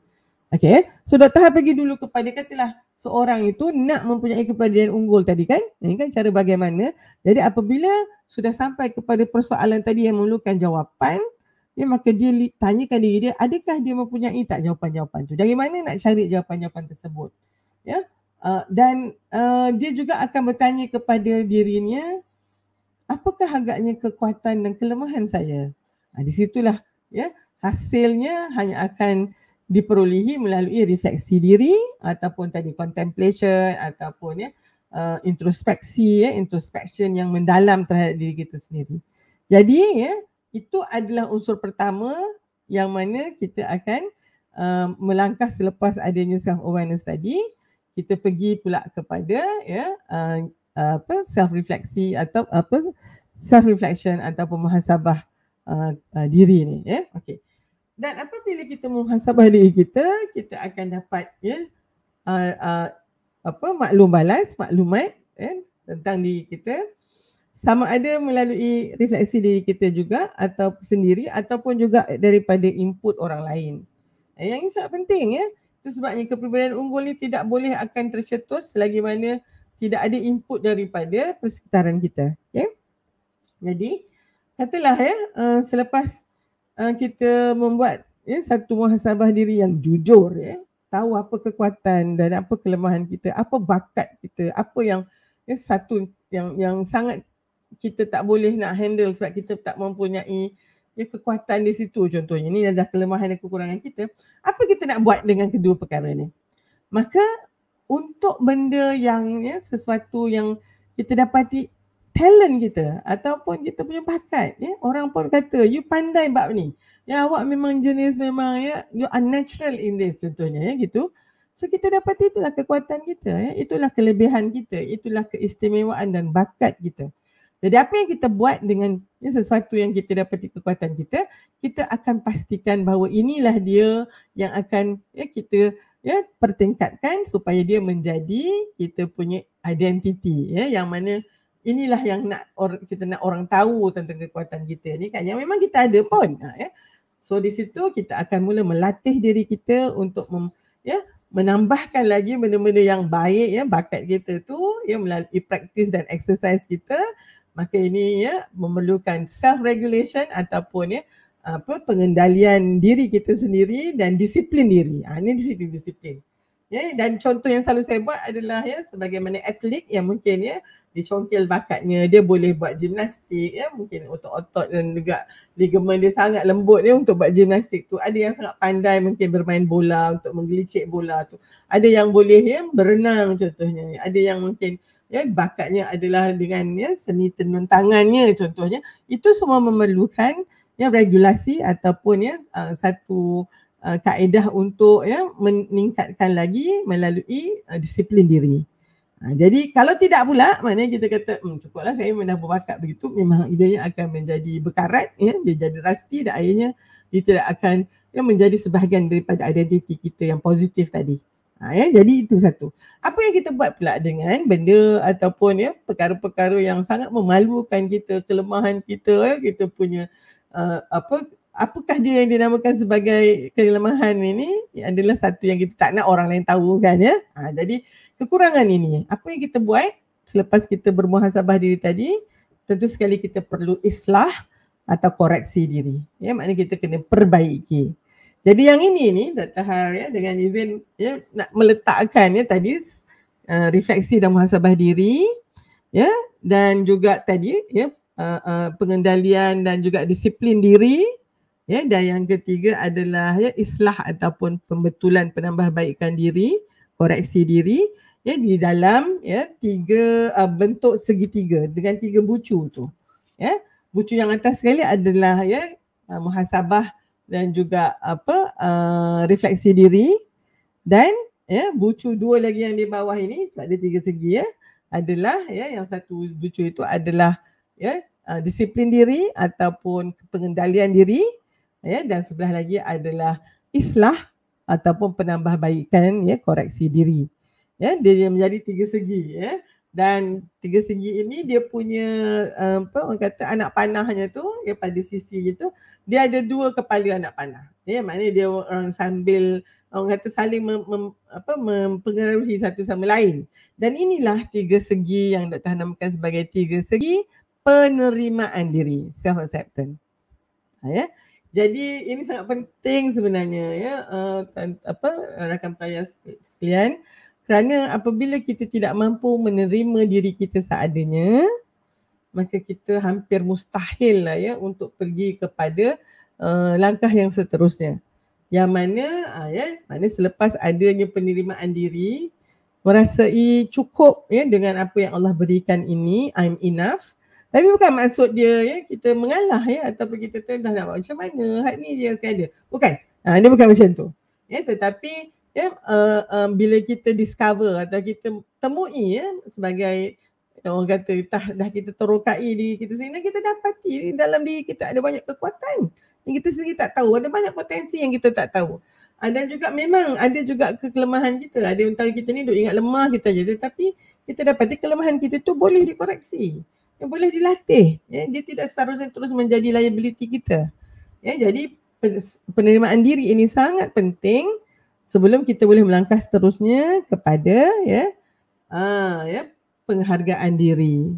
Okey. So dah tahap pergi dulu kepada katilah seorang itu nak mempunyai kepedulian unggul tadi kan? Ini kan cara bagaimana. Jadi apabila sudah sampai kepada persoalan tadi yang memerlukan jawapan, ya maka dia tanyakan diri dia adakah dia mempunyai tak jawapan-jawapan tu? Dari mana nak cari jawapan-jawapan tersebut? Ya. Uh, dan uh, dia juga akan bertanya kepada dirinya apakah agaknya kekuatan dan kelemahan saya uh, di situlah ya hasilnya hanya akan diperolehi melalui refleksi diri ataupun tadi contemplation ataupun ya uh, introspeksi ya introspection yang mendalam terhadap diri kita sendiri jadi ya itu adalah unsur pertama yang mana kita akan uh, melangkah selepas adanya self awareness tadi kita pergi pula kepada ya uh, apa self refleksi atau apa self reflection atau muhasabah uh, eh, uh, eh, diri ni ya okey dan apabila kita muhasabah diri kita kita akan dapat ya uh, uh, apa maklum balas maklumat ya tentang diri kita sama ada melalui refleksi diri kita juga atau sendiri ataupun juga daripada input orang lain yang sangat penting ya itu sebabnya kepribadian unggul ni tidak boleh akan tercetus selagi mana tidak ada input daripada persekitaran kita. Okay? Ya. Jadi katalah ya uh, selepas uh, kita membuat ya satu muhasabah diri yang jujur ya, tahu apa kekuatan dan apa kelemahan kita, apa bakat kita, apa yang ya satu yang yang sangat kita tak boleh nak handle sebab kita tak mempunyai ya, kekuatan di situ contohnya. Ini adalah kelemahan dan kekurangan kita. Apa kita nak buat dengan kedua perkara ini? Maka untuk benda yang ya, sesuatu yang kita dapati talent kita ataupun kita punya bakat. Ya, orang pun kata you pandai bab ni. Ya awak memang jenis memang ya you are natural in this contohnya ya gitu. So kita dapati itulah kekuatan kita, ya. itulah kelebihan kita, itulah keistimewaan dan bakat kita. Jadi apa yang kita buat dengan ini sesuatu yang kita dapat di kekuatan kita, kita akan pastikan bahawa inilah dia yang akan ya, kita ya, pertingkatkan supaya dia menjadi kita punya identiti ya, yang mana inilah yang nak or, kita nak orang tahu tentang kekuatan kita ni kan yang memang kita ada pun. Ha, ya. So di situ kita akan mula melatih diri kita untuk mem, ya, menambahkan lagi benda-benda yang baik ya bakat kita tu ya melalui praktis dan exercise kita maka ini ya memerlukan self regulation ataupun ya apa pengendalian diri kita sendiri dan disiplin diri ha, ini disiplin disiplin ya dan contoh yang selalu saya buat adalah ya sebagaimana atlet yang mungkin ya dicongkel bakatnya dia boleh buat gimnastik ya mungkin otot-otot dan juga ligamen dia sangat lembut ya untuk buat gimnastik tu ada yang sangat pandai mungkin bermain bola untuk menggelicik bola tu ada yang boleh ya berenang contohnya ada yang mungkin ya bakatnya adalah dengan ya seni tenun tangannya contohnya itu semua memerlukan ya regulasi ataupun ya uh, satu uh, kaedah untuk ya meningkatkan lagi melalui uh, disiplin diri. Ha, jadi kalau tidak pula maknanya kita kata hmm, cukuplah saya mendah berbakat begitu memang idenya akan menjadi berkarat ya dia jadi rasti dan akhirnya dia tidak akan ya, menjadi sebahagian daripada identiti kita yang positif tadi. Ha, ya? Jadi itu satu. Apa yang kita buat pula dengan benda ataupun ya perkara-perkara yang sangat memalukan kita, kelemahan kita, ya? kita punya uh, apa apakah dia yang dinamakan sebagai kelemahan ini adalah satu yang kita tak nak orang lain tahu kan ya. Ha, jadi kekurangan ini apa yang kita buat selepas kita bermuhasabah diri tadi tentu sekali kita perlu islah atau koreksi diri. Ya maknanya kita kena perbaiki. Jadi yang ini ni Dr. Har ya dengan izin ya nak meletakkan ya tadi uh, refleksi dan muhasabah diri ya dan juga tadi ya uh, uh, pengendalian dan juga disiplin diri ya dan yang ketiga adalah ya islah ataupun pembetulan penambahbaikan diri koreksi diri ya di dalam ya tiga uh, bentuk segitiga dengan tiga bucu tu ya bucu yang atas sekali adalah ya uh, muhasabah dan juga apa uh, refleksi diri dan ya yeah, bucu dua lagi yang di bawah ini tak ada tiga segi ya yeah, adalah ya yeah, yang satu bucu itu adalah ya yeah, uh, disiplin diri ataupun pengendalian diri ya yeah, dan sebelah lagi adalah islah ataupun penambahbaikan ya yeah, koreksi diri ya yeah, dia menjadi tiga segi ya yeah dan tiga segi ini dia punya eh, apa orang kata anak panahnya tu ya pada sisi itu dia ada dua kepala anak panah ya maknanya dia orang sambil orang kata saling mem, mem, apa mempengaruhi satu sama lain dan inilah tiga segi yang dah Hanamkan sebagai tiga segi penerimaan diri self acceptance ha, ya jadi ini sangat penting sebenarnya ya uh, apa rakan-rakan sekalian kerana apabila kita tidak mampu menerima diri kita seadanya, maka kita hampir mustahil lah ya untuk pergi kepada uh, langkah yang seterusnya. Yang mana uh, ya, mana selepas adanya penerimaan diri, merasai cukup ya dengan apa yang Allah berikan ini, I'm enough. Tapi bukan maksud dia ya kita mengalah ya atau kita tengah nak buat macam mana, hak ni dia saya ada. Bukan. Ha, dia bukan macam tu. Ya, tetapi ya uh, um, bila kita discover atau kita temui ya sebagai orang kata dah, dah kita terokai diri kita sendiri kita dapati dalam diri kita ada banyak kekuatan yang kita sendiri tak tahu ada banyak potensi yang kita tak tahu uh, dan juga memang ada juga kelemahan kita ada entah kita ni duk ingat lemah kita je tetapi kita dapati kelemahan kita tu boleh dikoreksi yang boleh dilatih ya dia tidak seharusnya terus menjadi liability kita ya jadi penerimaan diri ini sangat penting sebelum kita boleh melangkah seterusnya kepada ya ah ya penghargaan diri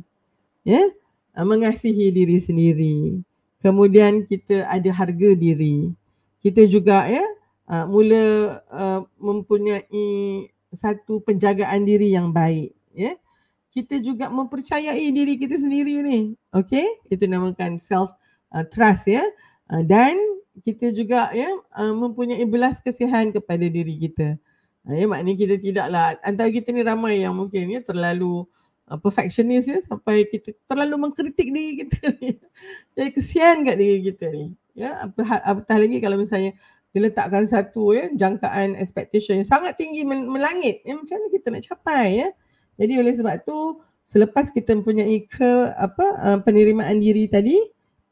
ya ah, mengasihi diri sendiri kemudian kita ada harga diri kita juga ya ah, mula ah, mempunyai satu penjagaan diri yang baik ya kita juga mempercayai diri kita sendiri ni okey itu namakan self trust ya dan kita juga ya uh, mempunyai belas kasihan kepada diri kita. Uh, ya maknanya kita tidaklah antara kita ni ramai yang mungkin ya terlalu uh, perfectionist ya sampai kita terlalu mengkritik diri kita. Ya. *laughs* Jadi kesian kat diri kita ni. Ya apa apatah lagi kalau misalnya diletakkan satu ya jangkaan expectation yang sangat tinggi melangit ya macam mana kita nak capai ya. Jadi oleh sebab tu selepas kita mempunyai ke apa uh, penerimaan diri tadi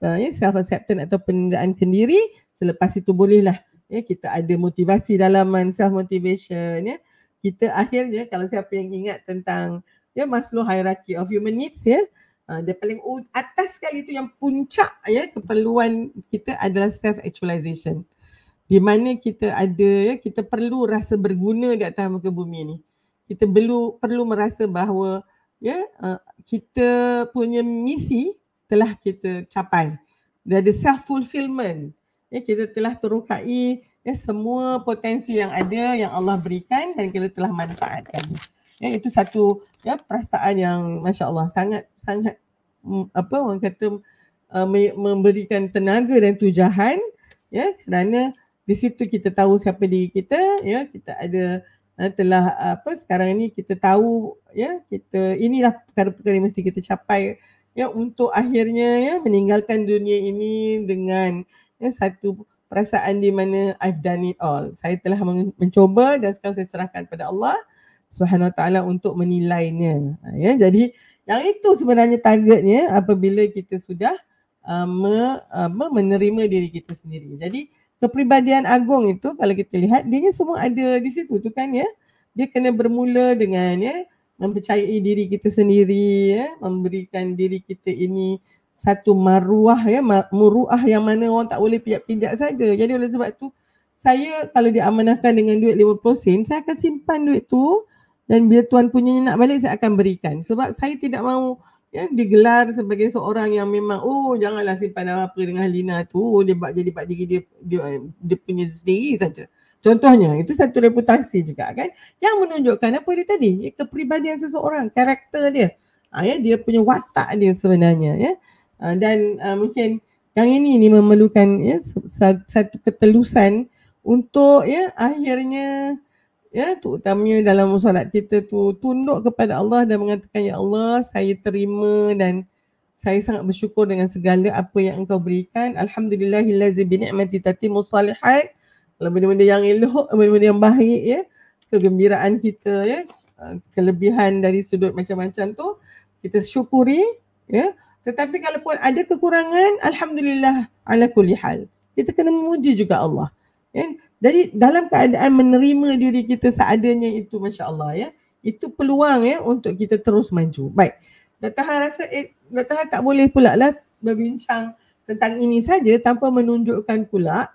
uh, yeah, self acceptance atau penindaan sendiri selepas itu bolehlah ya yeah, kita ada motivasi dalam self motivation ya yeah. kita akhirnya kalau siapa yang ingat tentang ya yeah, Maslow hierarchy of human needs ya yeah, dia paling atas sekali tu yang puncak ya keperluan kita adalah self actualization di mana kita ada ya kita perlu rasa berguna di atas muka bumi ni kita perlu perlu merasa bahawa ya uh, kita punya misi telah kita capai. Dia ada self fulfillment. Ya, kita telah terukai ya, semua potensi yang ada yang Allah berikan dan kita telah manfaatkan. Ya, itu satu ya, perasaan yang masya Allah sangat sangat mm, apa orang kata uh, memberikan tenaga dan tujahan ya kerana di situ kita tahu siapa diri kita ya kita ada uh, telah apa sekarang ini kita tahu ya kita inilah perkara-perkara yang mesti kita capai ya untuk akhirnya ya meninggalkan dunia ini dengan ya satu perasaan di mana I've done it all. Saya telah men- mencuba dan sekarang saya serahkan pada Allah Subhanahu taala untuk menilainya. Ha, ya jadi yang itu sebenarnya targetnya apabila kita sudah uh, me, uh, menerima diri kita sendiri. Jadi kepribadian agung itu kalau kita lihat dia semua ada di situ tu kan ya. Dia kena bermula dengan ya mempercayai diri kita sendiri ya memberikan diri kita ini satu maruah ya muruah yang mana orang tak boleh pijak-pijak saja jadi oleh sebab tu saya kalau diamanahkan dengan duit 50 sen saya akan simpan duit tu dan bila tuan punya nak balik saya akan berikan sebab saya tidak mahu ya digelar sebagai seorang yang memang oh janganlah simpan apa-apa dengan Lina tu oh, dia buat jadi buat diri dia dia, dia punya sendiri saja Contohnya, itu satu reputasi juga kan. Yang menunjukkan apa dia tadi? Ya, kepribadian seseorang, karakter dia. Ha, ya, dia punya watak dia sebenarnya. Ya. Ha, dan uh, mungkin yang ini ini memerlukan ya, satu ketelusan untuk ya, akhirnya ya, terutamanya dalam solat kita tu tunduk kepada Allah dan mengatakan Ya Allah, saya terima dan saya sangat bersyukur dengan segala apa yang engkau berikan. Alhamdulillahillazi bi ni'mati tatimu salihat kalau benda-benda yang elok, benda-benda yang baik ya, kegembiraan kita ya, eh, kelebihan dari sudut macam-macam tu kita syukuri ya. Tetapi kalau pun ada kekurangan, alhamdulillah ala kulli hal. Kita kena memuji juga Allah. Ya. Jadi dalam keadaan menerima diri kita seadanya itu masya-Allah ya. Itu peluang ya untuk kita terus maju. Baik. Datang rasa eh, datang tak boleh pula lah berbincang tentang ini saja tanpa menunjukkan pula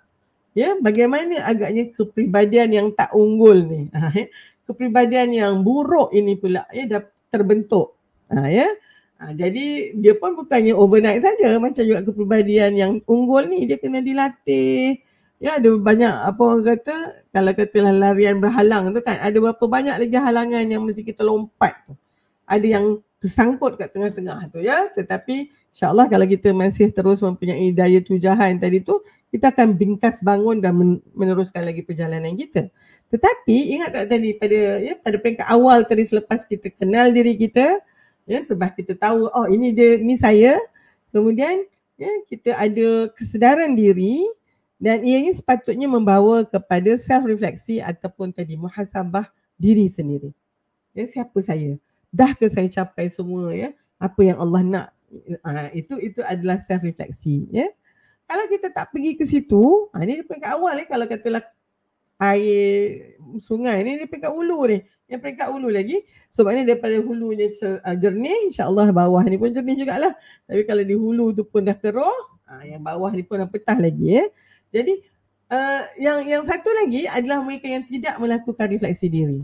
ya bagaimana agaknya kepribadian yang tak unggul ni *laughs* ah, ya. kepribadian yang buruk ini pula ya dah terbentuk ha, ya ha, jadi dia pun bukannya overnight saja macam juga kepribadian yang unggul ni dia kena dilatih ya ada banyak apa orang kata kalau katalah larian berhalang tu kan ada berapa banyak lagi halangan yang mesti kita lompat tu ada yang tersangkut kat tengah-tengah tu ya tetapi insyaallah kalau kita masih terus mempunyai daya tujahan tadi tu kita akan bingkas bangun dan meneruskan lagi perjalanan kita tetapi ingat tak tadi pada ya pada peringkat awal tadi selepas kita kenal diri kita ya sebab kita tahu oh ini dia ni saya kemudian ya kita ada kesedaran diri dan ini sepatutnya membawa kepada self refleksi ataupun tadi muhasabah diri sendiri ya siapa saya dah ke saya capai semua ya apa yang Allah nak ha, itu itu adalah self refleksi ya kalau kita tak pergi ke situ ha, ah, ini di peringkat awal ya kalau katalah air sungai ini di peringkat hulu ni yang peringkat hulu lagi so maknanya daripada hulunya ah, jernih insyaallah bawah ni pun jernih jugalah tapi kalau di hulu tu pun dah keruh ha, yang bawah ni pun dah petah lagi ya jadi uh, yang yang satu lagi adalah mereka yang tidak melakukan refleksi diri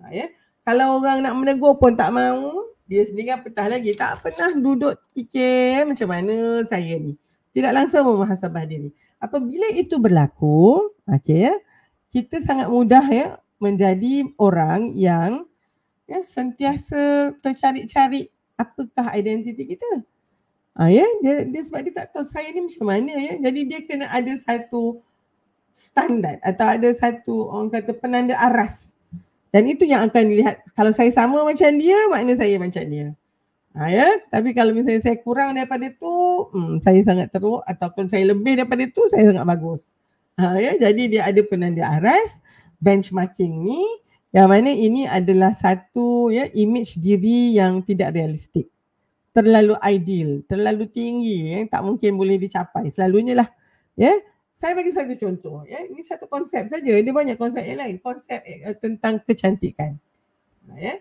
ha, yeah. Ya? kalau orang nak menegur pun tak mau dia sendiri kan petah lagi tak pernah duduk fikir macam mana saya ni tidak langsung memahasabah diri apabila itu berlaku okey ya kita sangat mudah ya menjadi orang yang ya sentiasa tercari-cari apakah identiti kita ha, ya dia, dia sebab dia tak tahu saya ni macam mana ya jadi dia kena ada satu standard atau ada satu orang kata penanda aras dan itu yang akan dilihat. Kalau saya sama macam dia, makna saya macam dia. Ha, ya? Tapi kalau misalnya saya kurang daripada itu, hmm, saya sangat teruk ataupun saya lebih daripada itu, saya sangat bagus. Ha, ya? Jadi dia ada penanda aras benchmarking ni yang mana ini adalah satu ya, image diri yang tidak realistik. Terlalu ideal, terlalu tinggi, ya? tak mungkin boleh dicapai selalunya lah. Ya? saya bagi satu contoh ya ini satu konsep saja dia banyak konsep yang lain konsep uh, tentang kecantikan ha, ya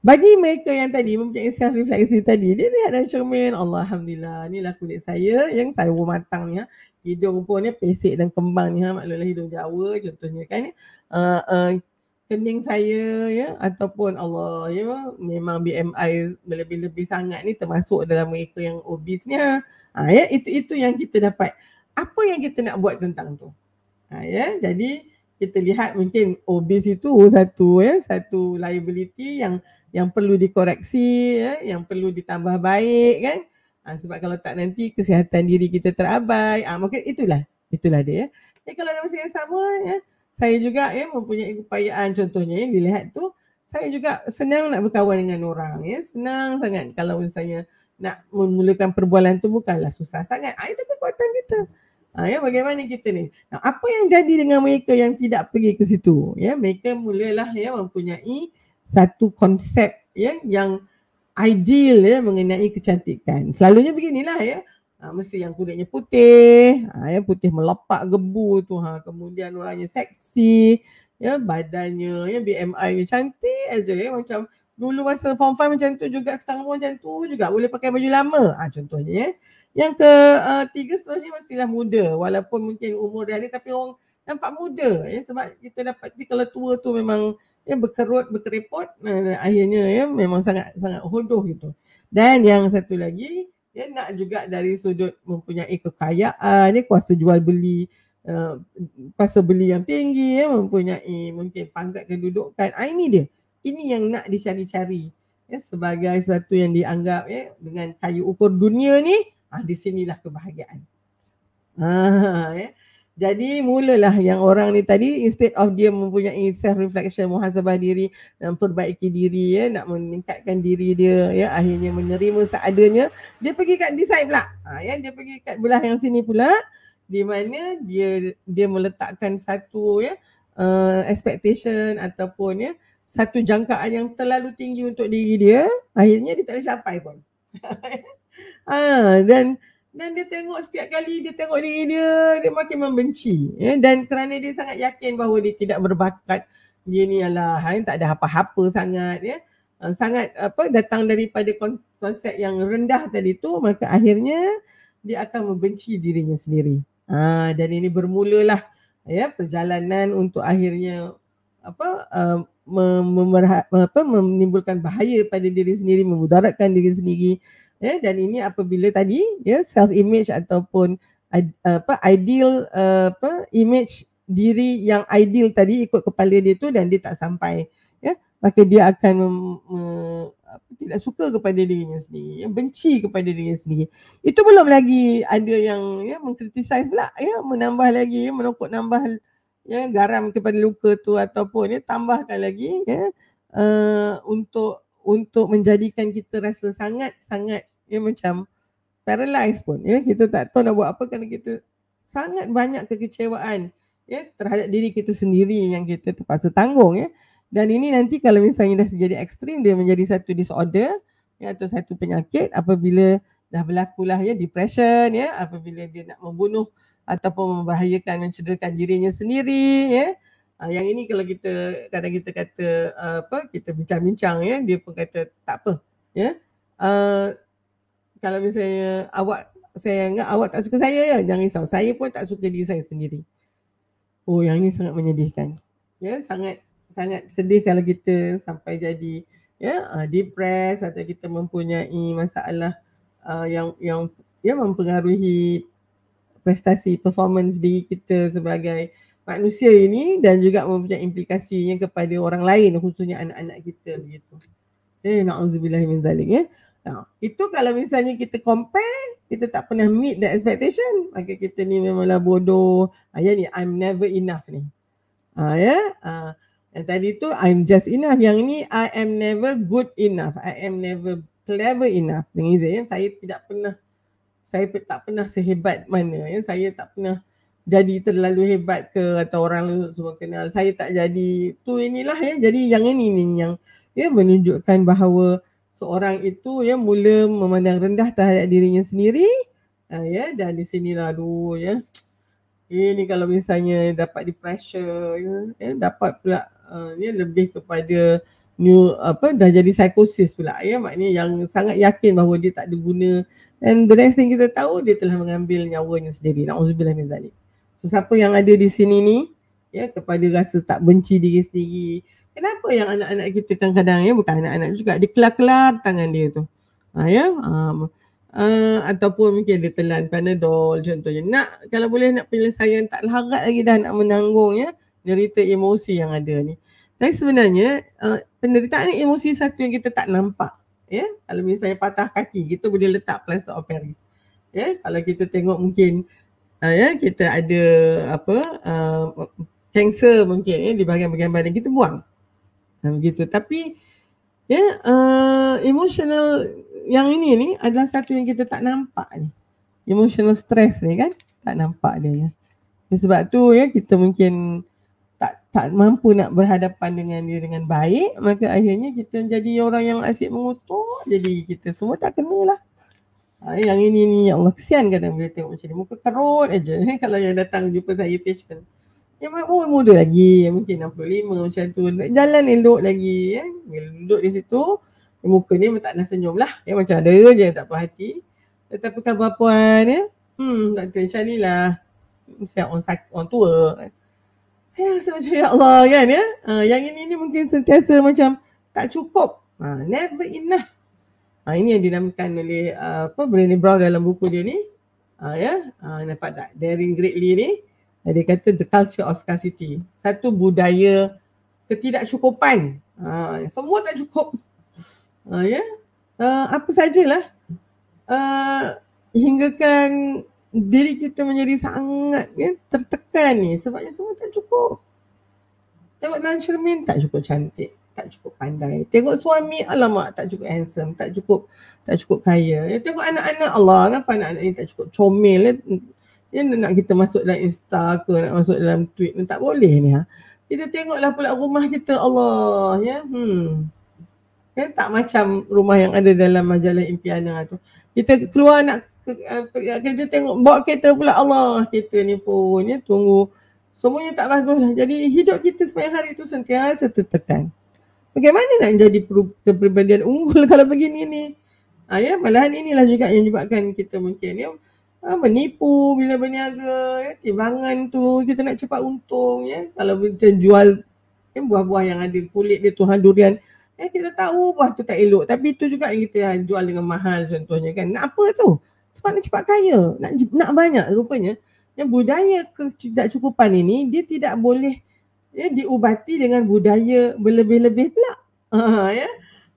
bagi mereka yang tadi mempunyai self reflection tadi dia lihat dalam cermin alhamdulillah inilah kulit saya yang saya matang ya ha. hidung pun ya pesek dan kembang ni ha maklumlah hidung Jawa contohnya kan ya. uh, uh, kening saya ya ataupun Allah ya memang BMI lebih-lebih sangat ni termasuk dalam mereka yang obesnya ha, ya itu itu yang kita dapat apa yang kita nak buat tentang tu. Ha, ya? Jadi kita lihat mungkin obes itu satu ya satu liability yang yang perlu dikoreksi ya yang perlu ditambah baik kan ha, sebab kalau tak nanti kesihatan diri kita terabai ah ha, mungkin itulah itulah dia ya Jadi, ya, kalau ada masa yang sama ya saya juga ya mempunyai upayaan contohnya yang dilihat tu saya juga senang nak berkawan dengan orang ya senang sangat kalau misalnya nak memulakan perbualan tu bukanlah susah sangat ha, itu kekuatan kita Ha, ya bagaimana kita ni? Nah, apa yang jadi dengan mereka yang tidak pergi ke situ? Ya mereka mulalah ya mempunyai satu konsep ya yang ideal ya mengenai kecantikan. Selalunya beginilah ya. Ha, mesti yang kulitnya putih, ha, ya putih melepak gebu tu ha. Kemudian orangnya seksi, ya badannya ya BMI nya cantik aja ya macam Dulu masa form 5 macam tu juga sekarang pun macam tu juga boleh pakai baju lama ha, contohnya eh. Yang ke uh, tiga seterusnya mestilah muda walaupun mungkin umur dah ni tapi orang nampak muda ya sebab kita dapat ni kalau tua tu memang ya berkerut berkerepot uh, akhirnya ya memang sangat sangat hodoh gitu. Dan yang satu lagi ya nak juga dari sudut mempunyai kekayaan ni kuasa jual beli uh, kuasa beli yang tinggi ya mempunyai mungkin pangkat kedudukan ah, ini dia. Ini yang nak dicari-cari ya, sebagai satu yang dianggap ya, dengan kayu ukur dunia ni, ah di sinilah kebahagiaan. Ha, ya. Jadi mulalah yang orang ni tadi instead of dia mempunyai self-reflection, muhasabah diri dan perbaiki diri, ya, nak meningkatkan diri dia, ya, akhirnya menerima seadanya, dia pergi kat decide pula. Ha, ya, dia pergi kat belah yang sini pula di mana dia dia meletakkan satu ya uh, expectation ataupun ya satu jangkaan yang terlalu tinggi untuk diri dia, akhirnya dia tak boleh capai pun. Ah *laughs* dan dan dia tengok setiap kali dia tengok diri dia, dia makin membenci. Ya? Dan kerana dia sangat yakin bahawa dia tidak berbakat, dia ni ialah ha, tak ada apa-apa sangat. Ya? Ha, sangat apa datang daripada konsep yang rendah tadi tu, maka akhirnya dia akan membenci dirinya sendiri. Ha, dan ini bermulalah ya, perjalanan untuk akhirnya apa uh, apa menimbulkan bahaya pada diri sendiri memudaratkan diri sendiri ya dan ini apabila tadi ya self image ataupun uh, apa ideal uh, apa image diri yang ideal tadi ikut kepala dia tu dan dia tak sampai ya maka dia akan mem, tidak suka kepada dirinya sendiri ya, benci kepada dirinya sendiri itu belum lagi ada yang ya mengkritisai pula ya menambah lagi ya, menokok nambah ya garam kepada luka tu ataupun ya tambahkan lagi ya uh, untuk untuk menjadikan kita rasa sangat sangat ya macam paralyzed pun ya kita tak tahu nak buat apa kerana kita sangat banyak kekecewaan ya terhadap diri kita sendiri yang kita terpaksa tanggung ya dan ini nanti kalau misalnya dah jadi ekstrim dia menjadi satu disorder ya atau satu penyakit apabila dah berlakulah ya depression ya apabila dia nak membunuh ataupun membahayakan mencederakan dirinya sendiri ya uh, yang ini kalau kita kata kita kata uh, apa kita bincang-bincang ya dia pun kata tak apa ya uh, kalau misalnya awak saya ingat awak tak suka saya ya jangan risau saya pun tak suka diri saya sendiri oh yang ini sangat menyedihkan ya sangat sangat sedih kalau kita sampai jadi ya uh, depressed atau kita mempunyai masalah uh, yang yang ya mempengaruhi prestasi performance diri kita sebagai manusia ini dan juga mempunyai implikasinya kepada orang lain khususnya anak-anak kita begitu. Eh na'udzubillah min zalik ya. Nah, itu kalau misalnya kita compare kita tak pernah meet the expectation maka kita ni memanglah bodoh. Ha, ya ni I'm never enough ni. Ha, ya. Ha, yang tadi tu I'm just enough. Yang ni I am never good enough. I am never clever enough. Dengan izin, saya tidak pernah saya tak pernah sehebat mana ya. Saya tak pernah jadi terlalu hebat ke atau orang semua kenal. Saya tak jadi tu inilah ya. Jadi yang ini ini yang ya menunjukkan bahawa seorang itu ya mula memandang rendah terhadap dirinya sendiri uh, ya dan di sini lah aduh ya. Ini kalau misalnya dapat di ya, ya dapat pula uh, ya lebih kepada new apa dah jadi psikosis pula ya maknanya yang sangat yakin bahawa dia tak ada guna And the next thing kita tahu dia telah mengambil nyawanya sendiri. Nauzubillah min zalik. So siapa yang ada di sini ni ya kepada rasa tak benci diri sendiri. Kenapa yang anak-anak kita kadang-kadang ya bukan anak-anak juga dia kelar-kelar tangan dia tu. Ha ya. Um, uh, ataupun mungkin dia telan panadol contohnya. Nak kalau boleh nak penyelesaian tak harap lagi dah nak menanggung ya derita emosi yang ada ni. Tapi sebenarnya uh, penderitaan emosi satu yang kita tak nampak ya yeah? kalau misalnya patah kaki kita boleh letak plaster of paris ya yeah? kalau kita tengok mungkin uh, ya yeah, kita ada apa uh, cancer mungkin yeah, di bahagian-bahagian badan kita buang macam begitu tapi ya yeah, uh, emotional yang ini ni adalah satu yang kita tak nampak ni emotional stress ni kan tak nampak dia ya sebab tu ya kita mungkin tak mampu nak berhadapan dengan dia dengan baik maka akhirnya kita jadi orang yang asyik mengutuk jadi kita semua tak kenalah ha, yang ini ni ya Allah kesian kadang bila tengok macam ni muka kerut aja *laughs* kalau yang datang jumpa saya page kan yang muda, muda lagi mungkin 65 macam tu jalan elok lagi ya bila duduk di situ muka ni tak nak senyum lah ya macam ada je tak puas hati tetapi kan puan ni, ya hmm Dr. Shalilah saya orang, orang tua kan? saya rasa macam ya Allah kan ya. Ha, yang ini ni mungkin sentiasa macam tak cukup. Ha, never enough. Ha, ini yang dinamakan oleh uh, apa Brené Brown dalam buku dia ni. Ha, ya, ha, nampak tak? Daring Greatly ni dia kata the culture of scarcity. Satu budaya ketidakcukupan. Ha, semua tak cukup. Ha, ya. Uh, apa sajalah. Uh, hinggakan diri kita menjadi sangat ya, tertekan ni sebabnya semua tak cukup. Tengok dalam cermin tak cukup cantik, tak cukup pandai. Tengok suami, alamak tak cukup handsome, tak cukup tak cukup kaya. Ya, tengok anak-anak Allah, kenapa anak-anak ni tak cukup comel ya. ya nak kita masuk dalam Insta ke, nak masuk dalam tweet ni, tak boleh ni ha. Kita tengoklah pula rumah kita Allah ya. Hmm. Ya, tak macam rumah yang ada dalam majalah impiana tu. Kita keluar nak kerja tengok bawa kereta pula Allah kita ni pun ya tunggu semuanya tak bagus lah jadi hidup kita sepanjang hari tu sentiasa tertekan bagaimana nak jadi kepribadian unggul *laughs* kalau begini ni ha, ya malahan inilah juga yang menyebabkan kita mungkin ya ha, menipu bila berniaga ya timbangan tu kita nak cepat untung ya kalau macam jual ya, buah-buah yang ada kulit dia tuhan durian Eh, kita tahu buah tu tak elok tapi tu juga yang kita jual dengan mahal contohnya kan. Nak apa tu? sebab nak cepat kaya, nak nak banyak rupanya. Yang budaya ketidakcukupan ini dia tidak boleh ya, diubati dengan budaya berlebih-lebih pula. *laughs* Ha, ya.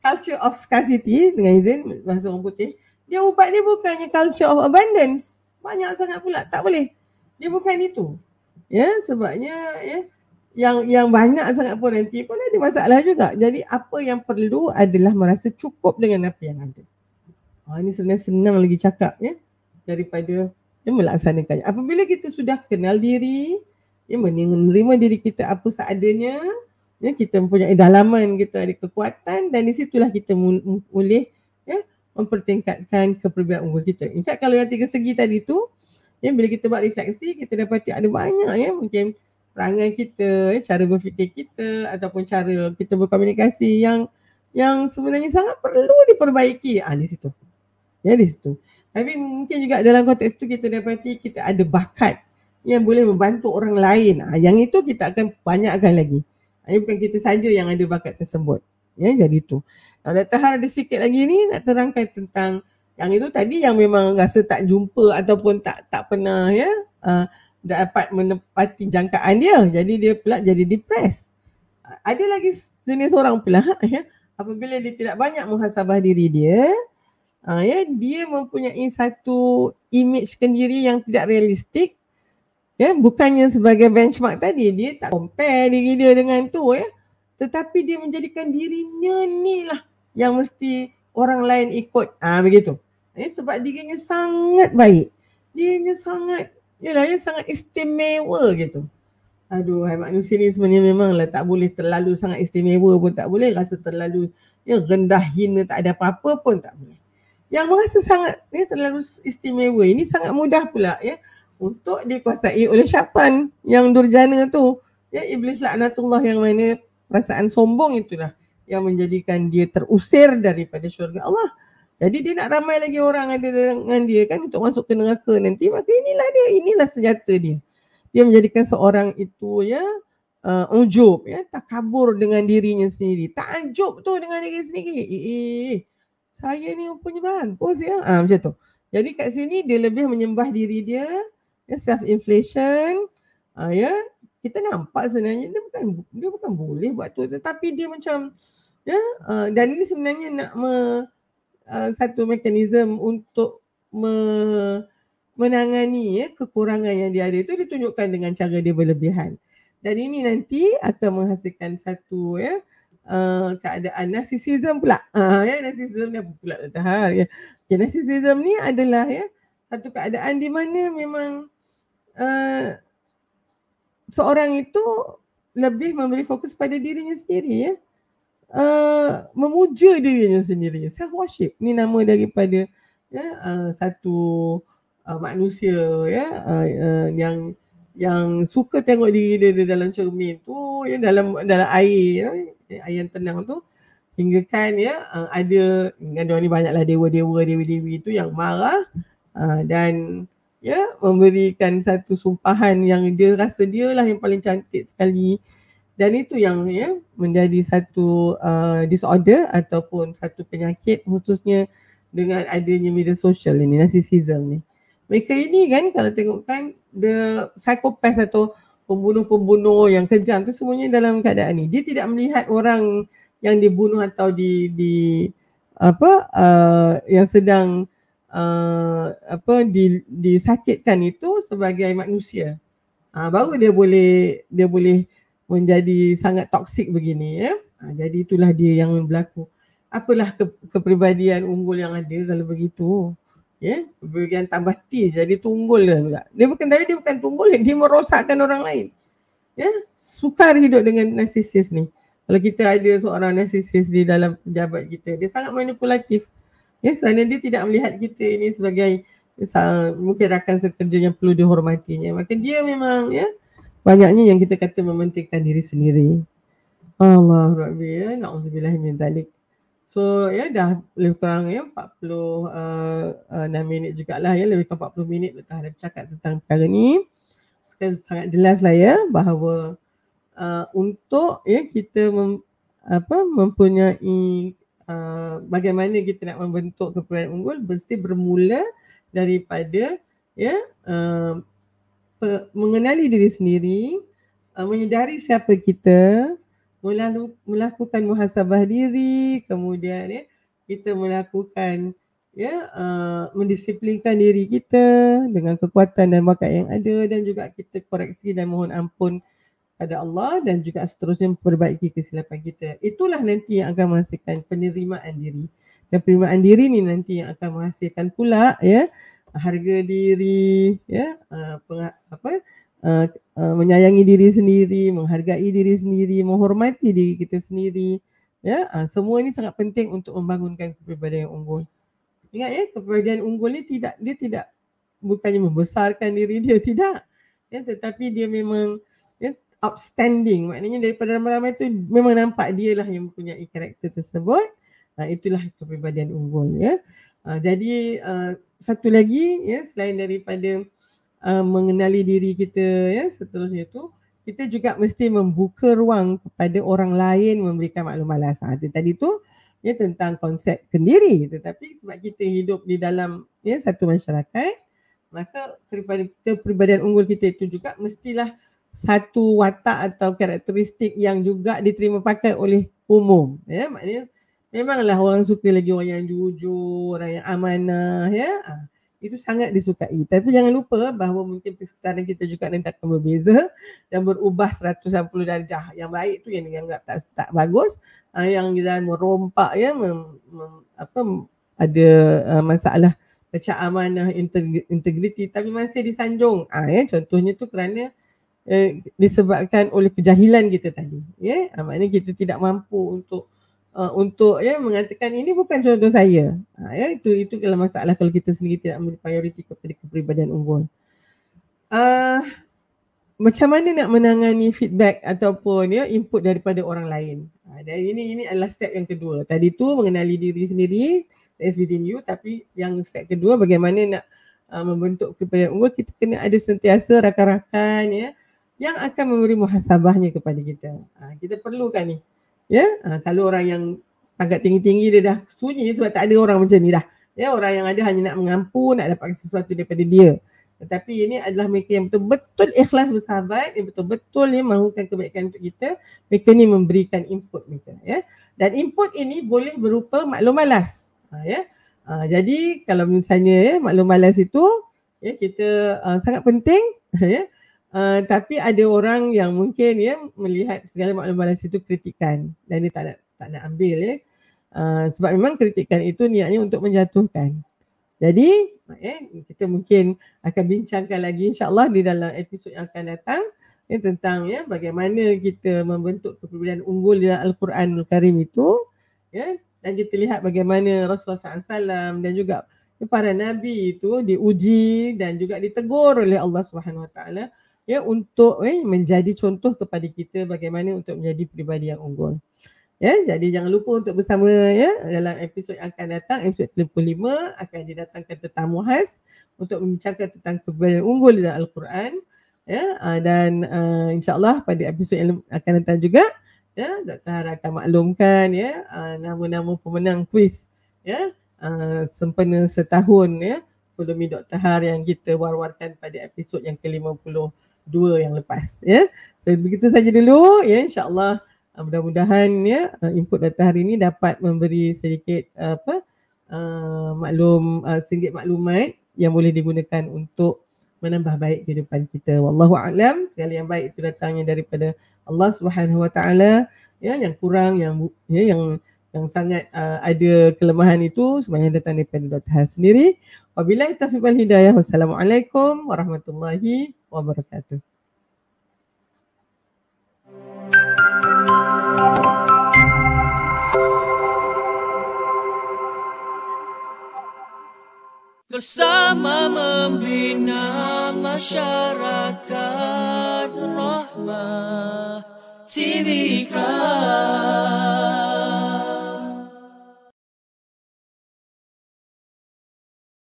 Culture of scarcity dengan izin bahasa orang putih. Dia ubat dia bukannya culture of abundance. Banyak sangat pula. Tak boleh. Dia bukan itu. Ya, sebabnya ya, yang yang banyak sangat pun nanti pun ada masalah juga. Jadi apa yang perlu adalah merasa cukup dengan apa yang ada. Ha, ini sebenarnya senang lagi cakap ya daripada ya, melaksanakannya. Apabila kita sudah kenal diri, ya, menerima diri kita apa seadanya, ya, kita mempunyai dalaman, kita ada kekuatan dan di situlah kita boleh ya, mempertingkatkan keperbiaan unggul kita. In fact, kalau yang tiga segi tadi tu, ya, bila kita buat refleksi, kita dapat ada banyak ya, mungkin perangai kita, ya, cara berfikir kita ataupun cara kita berkomunikasi yang yang sebenarnya sangat perlu diperbaiki. Ah, di situ ya di situ. Tapi mungkin juga dalam konteks tu kita dapati kita ada bakat yang boleh membantu orang lain. Ha, yang itu kita akan banyakkan lagi. Ah, ini ha, bukan kita saja yang ada bakat tersebut. Ya jadi itu. Kalau nah, Tahar ada sikit lagi ni nak terangkan tentang yang itu tadi yang memang rasa tak jumpa ataupun tak tak pernah ya uh, dapat menepati jangkaan dia. Jadi dia pula jadi depressed. Ada lagi jenis orang pula *laughs* ya apabila dia tidak banyak muhasabah diri dia ha, ya, dia mempunyai satu image sendiri yang tidak realistik ya bukannya sebagai benchmark tadi dia tak compare diri dia dengan tu ya tetapi dia menjadikan dirinya ni lah yang mesti orang lain ikut ah ha, begitu ya, sebab dirinya sangat baik dirinya sangat lah ya sangat istimewa gitu aduh hai manusia ni sebenarnya memanglah tak boleh terlalu sangat istimewa pun tak boleh rasa terlalu ya rendah hina tak ada apa-apa pun tak boleh yang merasa sangat ya, terlalu istimewa ini sangat mudah pula ya untuk dikuasai oleh syaitan yang durjana tu ya iblis laknatullah yang mana perasaan sombong itulah yang menjadikan dia terusir daripada syurga Allah jadi dia nak ramai lagi orang ada dengan dia kan untuk masuk ke neraka nanti maka inilah dia inilah senjata dia dia menjadikan seorang itu ya uh, ujub ya takabur dengan dirinya sendiri tak takjub tu dengan diri sendiri eh, eh, eh saya ni punya bahan. Oh saya ah ha, macam tu. Jadi kat sini dia lebih menyembah diri dia, ya self inflation. Ah ha, ya, kita nampak sebenarnya dia bukan dia bukan boleh buat tu tetapi dia macam ya uh, dan ini sebenarnya nak me, uh, satu mekanisme untuk me, menangani ya kekurangan yang dia ada itu ditunjukkan dengan cara dia berlebihan. Dan ini nanti akan menghasilkan satu ya uh, Eh, keadaan narcissism pula. Uh, ya, narcissism ni apa pula datang hal. Ya. Okay, narcissism ni adalah ya, satu keadaan di mana memang uh, seorang itu lebih memberi fokus pada dirinya sendiri. Ya. Uh, memuja dirinya sendiri. Self-worship ni nama daripada ya, uh, satu uh, manusia ya, uh, uh, yang yang suka tengok diri dia dalam cermin tu ya dalam dalam air ya, ya, ayam tenang tu hingga kan ya uh, ada dengan dia ni banyaklah dewa-dewa dewi-dewi tu yang marah uh, dan ya memberikan satu sumpahan yang dia rasa dia lah yang paling cantik sekali dan itu yang ya menjadi satu uh, disorder ataupun satu penyakit khususnya dengan adanya media sosial ini narcissism ni mereka ini kan kalau tengok kan the psychopath atau pembunuh-pembunuh yang kejam tu semuanya dalam keadaan ni. Dia tidak melihat orang yang dibunuh atau di di apa uh, yang sedang uh, apa di disakitkan itu sebagai manusia. Ha, baru dia boleh dia boleh menjadi sangat toksik begini ya. Ha, jadi itulah dia yang berlaku. Apalah ke, kepribadian unggul yang ada kalau begitu ya yeah, berikan tambah T jadi tunggul dia pula. Dia bukan tapi dia bukan tunggul dia merosakkan orang lain. Ya, yeah, sukar hidup dengan narcissist ni. Kalau kita ada seorang narcissist di dalam pejabat kita, dia sangat manipulatif. Ya, yeah, kerana dia tidak melihat kita ini sebagai mungkin rakan sekerja yang perlu dihormatinya. Maka dia memang ya yeah, banyaknya yang kita kata mementingkan diri sendiri. Allah Rabbi ya, na'udzubillah min dalik. So ya dah lebih kurang ya 46 uh, uh, minit jugalah ya lebih kurang 40 minit kita dah bercakap tentang perkara ni. Sekarang sangat jelas lah ya bahawa uh, untuk ya kita mem, apa mempunyai uh, bagaimana kita nak membentuk kepercayaan unggul mesti bermula daripada ya uh, mengenali diri sendiri, uh, menyedari siapa kita, melalu, melakukan muhasabah diri, kemudian ya, kita melakukan ya uh, mendisiplinkan diri kita dengan kekuatan dan bakat yang ada dan juga kita koreksi dan mohon ampun pada Allah dan juga seterusnya memperbaiki kesilapan kita. Itulah nanti yang akan menghasilkan penerimaan diri. Dan penerimaan diri ni nanti yang akan menghasilkan pula ya harga diri ya uh, apa Uh, uh, menyayangi diri sendiri, menghargai diri sendiri, menghormati diri kita sendiri. Ya, uh, semua ini sangat penting untuk membangunkan kepribadian yang unggul. Ingat ya, kepribadian unggul ni tidak dia tidak bukannya membesarkan diri dia *laughs* tidak. Ya, tetapi dia memang ya, outstanding. Maknanya daripada ramai-ramai tu memang nampak dia lah yang mempunyai karakter tersebut. Uh, itulah kepribadian unggul ya. Uh, jadi uh, satu lagi ya selain daripada uh, mengenali diri kita ya seterusnya tu kita juga mesti membuka ruang kepada orang lain memberikan maklumat balas. Ha, tadi tu ya tentang konsep kendiri tetapi sebab kita hidup di dalam ya satu masyarakat maka kepribadian, peribadian unggul kita itu juga mestilah satu watak atau karakteristik yang juga diterima pakai oleh umum ya maknanya memanglah orang suka lagi orang yang jujur orang yang amanah ya ha itu sangat disukai. Tapi jangan lupa bahawa mungkin persekitaran kita juga nanti akan berbeza dan berubah 180 darjah. Yang baik tu yang dianggap tak tak bagus, uh, yang dia merompak ya mem, mem, apa ada uh, masalah macam amanah integriti tapi masih disanjung. Ah uh, ya contohnya tu kerana uh, disebabkan oleh kejahilan kita tadi. Ya, ah, maknanya kita tidak mampu untuk uh, untuk ya mengatakan ini bukan contoh saya. Ha, ya itu itu kalau masalah kalau kita sendiri tidak memberi prioriti kepada kepribadian unggul. Uh, macam mana nak menangani feedback ataupun ya input daripada orang lain. Ha, dan ini ini adalah step yang kedua. Tadi tu mengenali diri sendiri that's within you tapi yang step kedua bagaimana nak uh, membentuk kepribadian unggul kita kena ada sentiasa rakan-rakan ya yang akan memberi muhasabahnya kepada kita. Ha, kita perlukan ni. Ya, yeah? ha, kalau orang yang agak tinggi-tinggi dia dah sunyi sebab tak ada orang macam ni dah. Ya, yeah? orang yang ada hanya nak mengampu, nak dapatkan sesuatu daripada dia. Tetapi ini adalah mereka yang betul-betul ikhlas bersahabat, yang betul-betul yang mahukan kebaikan untuk kita. Mereka ni memberikan input mereka. Ya. Dan input ini boleh berupa maklum malas. Ha, ah, ya. Ha, jadi kalau misalnya ya, maklum malas itu ya, kita uh, sangat penting. *laughs* Ya. Eh, tapi ada orang yang mungkin ya melihat segala maklum balas itu kritikan dan dia tak nak tak nak ambil ya. Uh, sebab memang kritikan itu niatnya untuk menjatuhkan. Jadi eh, kita mungkin akan bincangkan lagi insyaAllah di dalam episod yang akan datang ya, tentang ya bagaimana kita membentuk kepribadian unggul dalam Al-Quran Al-Karim itu ya dan kita lihat bagaimana Rasulullah SAW dan juga para nabi itu diuji dan juga ditegur oleh Allah Subhanahu Wa Taala ya untuk eh menjadi contoh kepada kita bagaimana untuk menjadi pribadi yang unggul. Ya, jadi jangan lupa untuk bersama ya dalam episod yang akan datang episod 35 akan didatangkan tetamu khas untuk membincangkan tentang kepribadian unggul dalam al-Quran ya ah, dan uh, insyaallah pada episod yang akan datang juga ya doktor akan maklumkan ya uh, nama-nama pemenang kuis ya uh, sempena setahun ya volume doktor yang kita war-warkan pada episod yang ke-50 dua yang lepas ya. Yeah. So begitu saja dulu ya yeah. insyaallah uh, mudah-mudahan ya yeah, uh, input data hari ini dapat memberi sedikit uh, apa uh, maklum uh, sedikit maklumat yang boleh digunakan untuk menambah baik kehidupan kita. Wallahu a'lam. Segala yang baik itu datangnya daripada Allah Subhanahu Wa Taala. Ya, yang kurang yang ya, yang yang sangat uh, ada kelemahan itu sebenarnya datang daripada Dr. Ha sendiri. Wabillahi taufiq wal hidayah. Wassalamualaikum warahmatullahi wabarakatuh. Bersama membina masyarakat rahmat TVK.